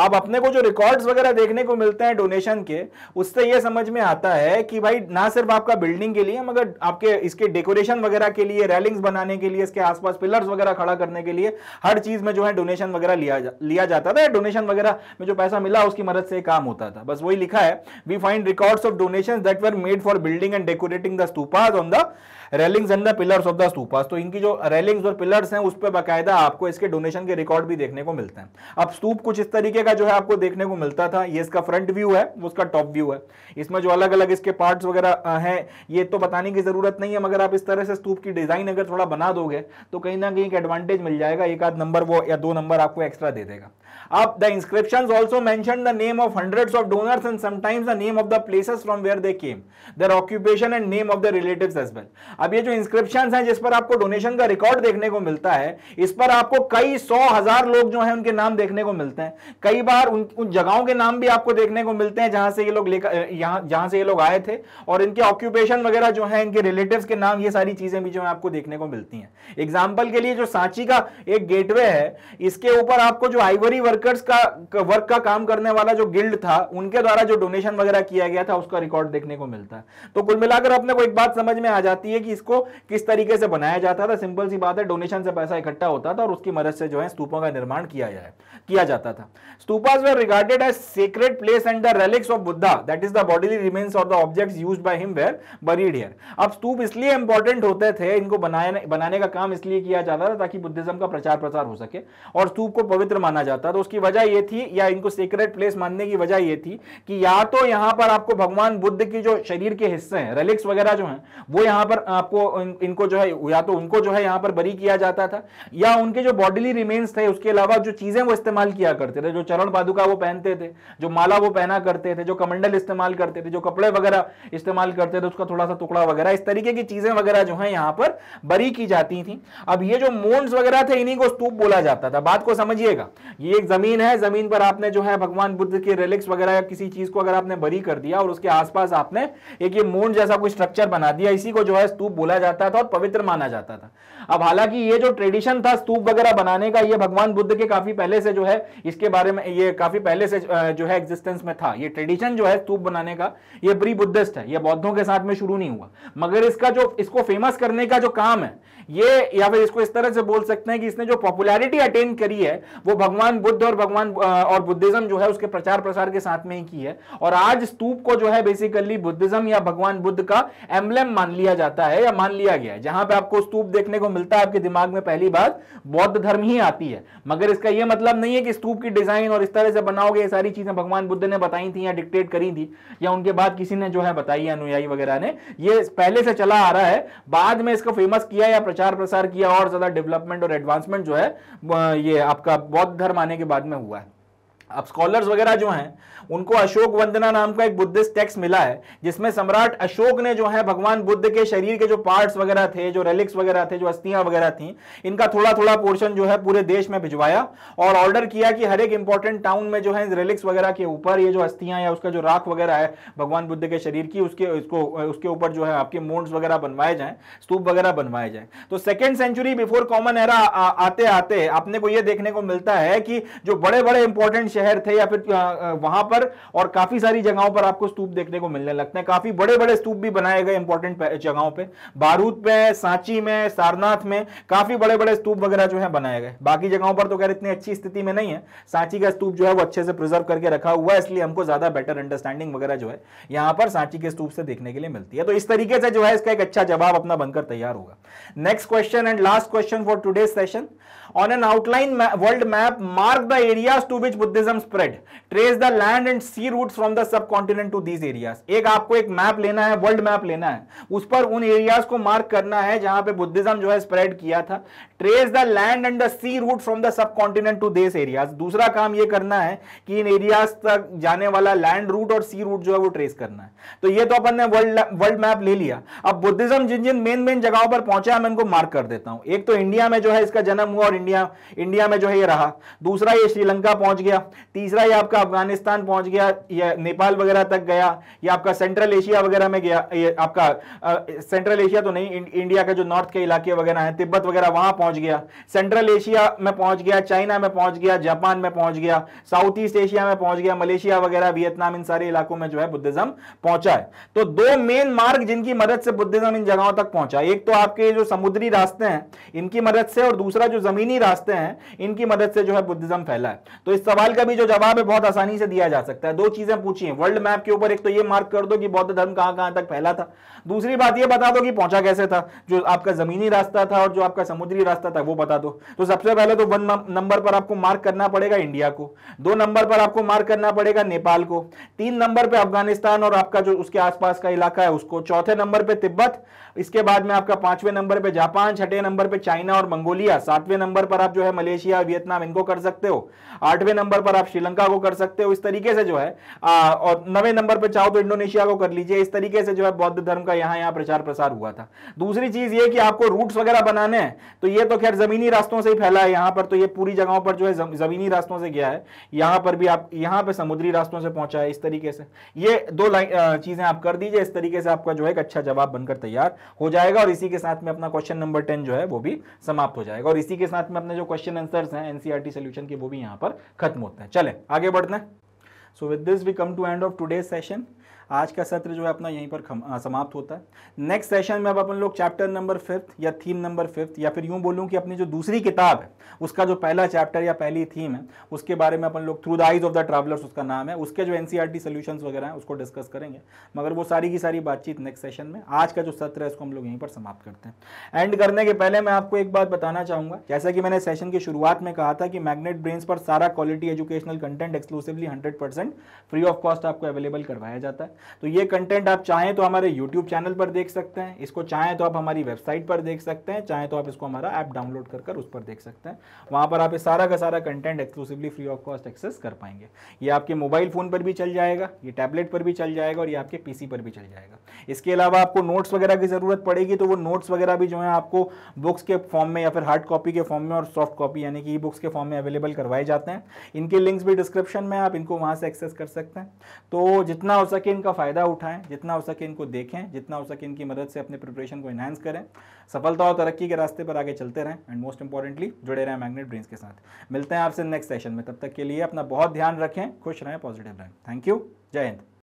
आप अपने को जो रिकॉर्ड्स वगैरह देखने को मिलते हैं डोनेशन के उससे यह समझ में आता है कि भाई ना सिर्फ आपका बिल्डिंग के लिए मगर आपके इसके डेकोरेशन वगैरह के लिए रैलिंग्स बनाने के लिए इसके आसपास पिलर्स वगैरह खड़ा करने के लिए हर चीज में जो है डोनेशन वगैरह लिया जा, लिया जाता था डोनेशन वगैरह में जो पैसा मिला उसकी मदद से काम होता था बस वही लिखा है we find records of donation that were made for building and decorating the stupas on the railings and the pillars of the stupas तो इनकी जो रेलिंग्स और पिलर्स हैं उस पर बाकायदा आपको इसके डोनेशन के रिकॉर्ड भी देखने को मिलते हैं अब स्तूप कुछ इस तरीके का जो है आपको देखने को मिलता था ये इसका फ्रंट व्यू है उसका टॉप व्यू है इसमें जो अलग अलग इसके पार्ट वगैरह हैं ये तो बताने की जरूरत नहीं है मगर आप इस तरह से स्तूप की डिजाइन अगर थोड़ा बना दोगे तो कहीं ना कहीं एक एडवांटेज मिल जाएगा एक आध नंबर वो या दो नंबर आपको एक्स्ट्रा दे देगा अब the inscription also mention the name of hundred of donors and sometimes the name of the places from where they came their occupation and name of the relative as well अब ये जो inscription है जिस पर आपको donation का record देखने को मिलता है इस पर आपको कई सौ हजार लोग जो है उनके नाम देखने को मिलते हैं कई बार उन, उन जगहों के नाम भी आपको देखने को मिलते हैं जहां से ये लोग लेकर यहाँ जहां से ये लोग आए थे और इनके ऑक्यूपेशन वगैरह जो है इनके रिलेटिव के नाम ये सारी चीजें भी जो है आपको देखने को मिलती है एग्जाम्पल के लिए जो सांची का एक गेट है इसके ऊपर आपको जो आइवरी वर्कर्स का वर्क का काम करने वाला जो गिल्ड था उनके द्वारा जो डोनेशन वगैरह किया गया था उसका रिकॉर्ड देखने को मिलता है तो कुल मिलाकर अपने को एक बात समझ में आ जाती है कि इसको किस तरीके से बनाया जाता था सिंपल सी बात है डोनेशन से पैसा इकट्ठा होता था और उसकी मदद से जो है स्तूपों का निर्माण किया जाए किया जाता था stupas were regarded as secret place and the relics of Buddha that is the bodily remains और the object use by him were buried here अब स्तूप इसलिए इंपॉर्टेंट होते थे इनको बनाने बनाने का काम इसलिए किया जाता था ताकि बुद्धिज्म का प्रचार प्रसार हो सके और स्तूप को पवित्र माना जाता तो उसकी वजह यह थी या इनको सीक्रेट प्लेस मानने की वजह यह थी कि या तो यहां पर आपको भगवान बुद्ध की जो शरीर के हिस्से हैं रेलिक्स वगैरह जो हैं वो यहां पर आ, आपको इन, इनको जो है या तो उनको जो है यहाँ पर बरी किया जाता था या उनके जो बॉडीली रिमेन्स थे उसके अलावा जो चीजें वो इस्तेमाल किया करते थे जो चरण पादुका वो पहनते थे जो माला वो पहना करते थे जो कमंडल इस्तेमाल करते थे जो कपड़े वगैरह इस्तेमाल करते थे उसका थोड़ा सा टुकड़ा वगैरह इस तरीके की चीजें वगैरह जो है यहाँ पर बरी की जाती थी अब ये जो मोन्स वगैरह थे इन्हीं को स्तूप बोला जाता था बात को समझिएगा ये एक जमीन है जमीन पर आपने जो है भगवान बुद्ध के रिलिक्स वगैरह या किसी चीज को अगर आपने बरी कर दिया और उसके आसपास आपने एक ये मोन जैसा कोई स्ट्रक्चर बना दिया इसी को जो है स्तूप स्तूप बोला जाता था और पवित्र माना जाता था अब हालांकि ये जो ट्रेडिशन था स्तूप वगैरह बनाने का ये भगवान बुद्ध के काफी पहले से जो है इसके बारे में ये काफी पहले से जो है एग्जिस्टेंस में था ये ट्रेडिशन जो है स्तूप बनाने का ये प्री बुद्धिस्ट है ये बौद्धों के साथ में शुरू नहीं हुआ मगर इसका जो इसको फेमस करने का जो काम है ये या फिर इसको इस तरह से बोल सकते हैं कि इसने जो पॉपुलैरिटी अटेन करी है वो भगवान बुद्ध और भगवान और बुद्धिज्म जो है उसके प्रचार प्रसार के साथ में ही की है और आज स्तूप को जो है बेसिकली बुद्धिज्म या भगवान बुद्ध का एम्बलम मान लिया जाता है या मान लिया गया है जहां पे आपको स्तूप देखने को मिलता है आपके दिमाग में पहली बात बौद्ध धर्म ही आती है मगर इसका यह मतलब नहीं है कि स्तूप की डिजाइन और इस तरह से बनाओगे ये सारी चीजें भगवान बुद्ध ने बताई थी या डिक्टेट करी थी या उनके बाद किसी ने जो है बताई अनुयायी वगैरह ने ये पहले से चला आ रहा है बाद में इसको फेमस किया या प्रचार प्रसार किया और ज्यादा डेवलपमेंट और एडवांसमेंट जो है ये आपका बौद्ध धर्म आने के बाद में हुआ है अब स्कॉलर्स वगैरह जो हैं उनको अशोक वंदना नाम का एक बुद्धिस्ट टेक्स्ट मिला है जिसमें सम्राट अशोक ने जो है भगवान बुद्ध के शरीर के जो पार्ट्स वगैरह थे जो रेलिक्स वगैरह थे जो अस्थियां वगैरह थी इनका थोड़ा थोड़ा पोर्शन जो है पूरे देश में भिजवाया और ऑर्डर किया कि हर एक इंपॉर्टेंट टाउन में जो है रेलिक्स वगैरह के ऊपर ये जो अस्थियां या उसका जो राख वगैरह है भगवान बुद्ध के शरीर की उसके उसको उसके ऊपर जो है आपके मोन्ड्स वगैरह बनवाए जाए स्तूप वगैरह बनवाए जाए तो second century before common era आते आते अपने को यह देखने को मिलता है कि जो बड़े बड़े इंपॉर्टेंट शहर थे या फिर वहां पर पर और काफी सारी जगहों पर आपको स्तूप देखने को मिलने लगते हैं काफी बड़े बड़े स्तूप भी बनाए गए इंपॉर्टेंट जगहों पर बारूद में सांची में सारनाथ में काफी बड़े बड़े स्तूप वगैरह जो है बनाए गए बाकी जगहों पर तो खैर इतनी अच्छी स्थिति में नहीं है सांची का स्तूप जो है वो अच्छे से प्रिजर्व करके रखा हुआ है इसलिए हमको ज्यादा बेटर अंडरस्टैंडिंग वगैरह जो है यहां पर सांची के स्तूप से देखने के लिए मिलती है तो इस तरीके से जो है इसका एक अच्छा जवाब अपना बनकर तैयार होगा next question and last question for today session on an outline ma world map mark the areas to which buddhism spread trace the land and sea routes from the subcontinent to these areas एक आपको एक map लेना है world map लेना है उस पर उन एरियाज को मार्क करना है जहां पे बुद्धिज्म जो है स्प्रेड किया था trace the land and the sea route from the subcontinent to these areas दूसरा काम ये करना है कि इन एरियाज तक जाने वाला लैंड रूट और सी रूट जो है वो ट्रेस करना है तो यह तो अपन ने वर्ल्ड वर्ल्ड मैप ले लिया अब बुद्धिज्म जिन जिन मेन मेन जगहों पर पहुंचा है मैं इनको मार्क कर देता हूं एक तो इंडिया में जो है इसका जन्म हुआ और इंडिया इंडिया में जो है ये रहा दूसरा ये श्रीलंका पहुंच गया तीसरा ये आपका अफगानिस्तान पहुंच गया ये नेपाल वगैरह तक गया ये आपका सेंट्रल एशिया वगैरह में गया ये आपका सेंट्रल एशिया तो नहीं इंडिया का जो नॉर्थ के इलाके वगैरह हैं तिब्बत वगैरह वहां पहुंच गया सेंट्रल एशिया में पहुंच गया चाइना में पहुंच गया जापान में पहुंच गया साउथ ईस्ट एशिया में पहुंच गया मलेशिया वगैरह वियतनाम इन सारे इलाकों में जो है बुद्धिज्म पहुंचा है तो दो मेन मार्ग जिनकी मदद से बुद्धिज्म इन जगहों तक पहुंचा एक तो आपके जो समुद्री रास्ते हैं इनकी मदद से और दूसरा जो जमीनी इन्हीं रास्ते हैं इनकी मदद से जो है बुद्धिज्म फैला है तो इस सवाल का भी जो जवाब है बहुत आसानी से दिया जा सकता है दो चीजें पूछी हैं वर्ल्ड मैप के ऊपर एक तो ये मार्क कर दो कि बौद्ध धर्म कहां कहां तक फैला था दूसरी बात ये बता दो कि पहुंचा कैसे था जो आपका जमीनी रास्ता था और जो आपका समुद्री रास्ता था वो बता दो तो सबसे पहले तो वन नंबर पर आपको मार्क करना पड़ेगा इंडिया को दो नंबर पर आपको मार्क करना पड़ेगा नेपाल को तीन नंबर पर अफगानिस्तान और आपका जो उसके आसपास का इलाका है उसको चौथे नंबर पर तिब्बत इसके बाद में आपका पांचवें नंबर पर जापान छठे नंबर पर चाइना और मंगोलिया सातवें नंबर नंबर पर आप जो है मलेशिया वियतनाम इनको कर सकते हो आठवें नंबर पर आप श्रीलंका को कर सकते हो इस तरीके से जो है आ, और नवे नंबर पर चाहो तो इंडोनेशिया को कर लीजिए इस तरीके से जो है बौद्ध धर्म का यहाँ यहाँ प्रचार प्रसार हुआ था दूसरी चीज ये कि आपको रूट्स वगैरह बनाने हैं तो ये तो खैर जमीनी रास्तों से ही फैला है यहाँ पर तो ये पूरी जगहों पर जो है जमीनी रास्तों से गया है यहाँ पर भी आप यहाँ पर समुद्री रास्तों से पहुंचा है इस तरीके से ये दो चीजें आप कर दीजिए इस तरीके से आपका जो है एक अच्छा जवाब बनकर तैयार हो जाएगा और इसी के साथ में अपना क्वेश्चन नंबर टेन जो है वो भी समाप्त हो जाएगा और इसी के साथ में अपने जो क्वेश्चन आंसर्स हैं एनसीईआरटी सॉल्यूशन e के वो भी यहाँ पर खत्म होते हैं चले आगे बढ़ते हैं so with this we come to end of today session आज का सत्र जो है अपना यहीं पर समाप्त होता है नेक्स्ट सेशन में अब अपन लोग चैप्टर नंबर फिफ्थ या थीम नंबर फिफ्थ या फिर यूँ बोलूँ कि अपनी जो दूसरी किताब है उसका जो पहला चैप्टर या पहली थीम है उसके बारे में अपन लोग through the eyes of the travellers उसका नाम है उसके जो एन सोल्यूशन e वगैरह हैं उसको डिस्कस करेंगे मगर वो सारी की सारी बातचीत नेक्स्ट सेशन में आज का जो सत्र है उसको हम लोग यहीं पर समाप्त करते हैं एंड करने के पहले मैं आपको एक बात बताना चाहूँगा जैसा कि मैंने सेशन की शुरुआत में कहा था कि मैग्नेट ब्रेन्स पर सारा quality educational content exclusively hundred free of cost आपको अवेलेबल करवाया जाता है तो ये कंटेंट आप चाहें तो हमारे यूट्यूब चैनल पर देख सकते हैं इसको चाहें तो आप हमारी वेबसाइट पर देख सकते हैं चाहें तो आप इसको हमारा ऐप डाउनलोड कर कर उस पर देख सकते हैं वहाँ पर आप ये सारा का सारा content exclusively free of cost access कर पाएंगे ये आपके मोबाइल फ़ोन पर भी चल जाएगा ये टैबलेट पर भी चल जाएगा और ये आपके पी पर भी चल जाएगा इसके अलावा आपको नोट्स वगैरह की ज़रूरत पड़ेगी तो वो नोट्स वगैरह भी जो है आपको बुक्स के फॉर्म में या फिर हार्ड कॉपी के फॉर्म में और सॉफ्ट कॉपी यानी कि ई बुक्स के फॉर्म में अवेलेबल करवाए जाते हैं इनके लिंक्स भी डिस्क्रिप्शन में आप इनको वहाँ से एक्सेस कर सकते हैं तो जितना हो सके इन इनका फ़ायदा उठाएं जितना हो सके इनको देखें जितना हो सके इनकी मदद से अपने प्रिपरेशन को इन्हांस करें सफलता और तरक्की के रास्ते पर आगे चलते रहें एंड मोस्ट इंपॉर्टेंटली जुड़े रहें मैग्नेट ब्रेन्स के साथ मिलते हैं आपसे नेक्स्ट सेशन में तब तक के लिए अपना बहुत ध्यान रखें खुश रहें पॉजिटिव रहें थैंक यू जय हिंद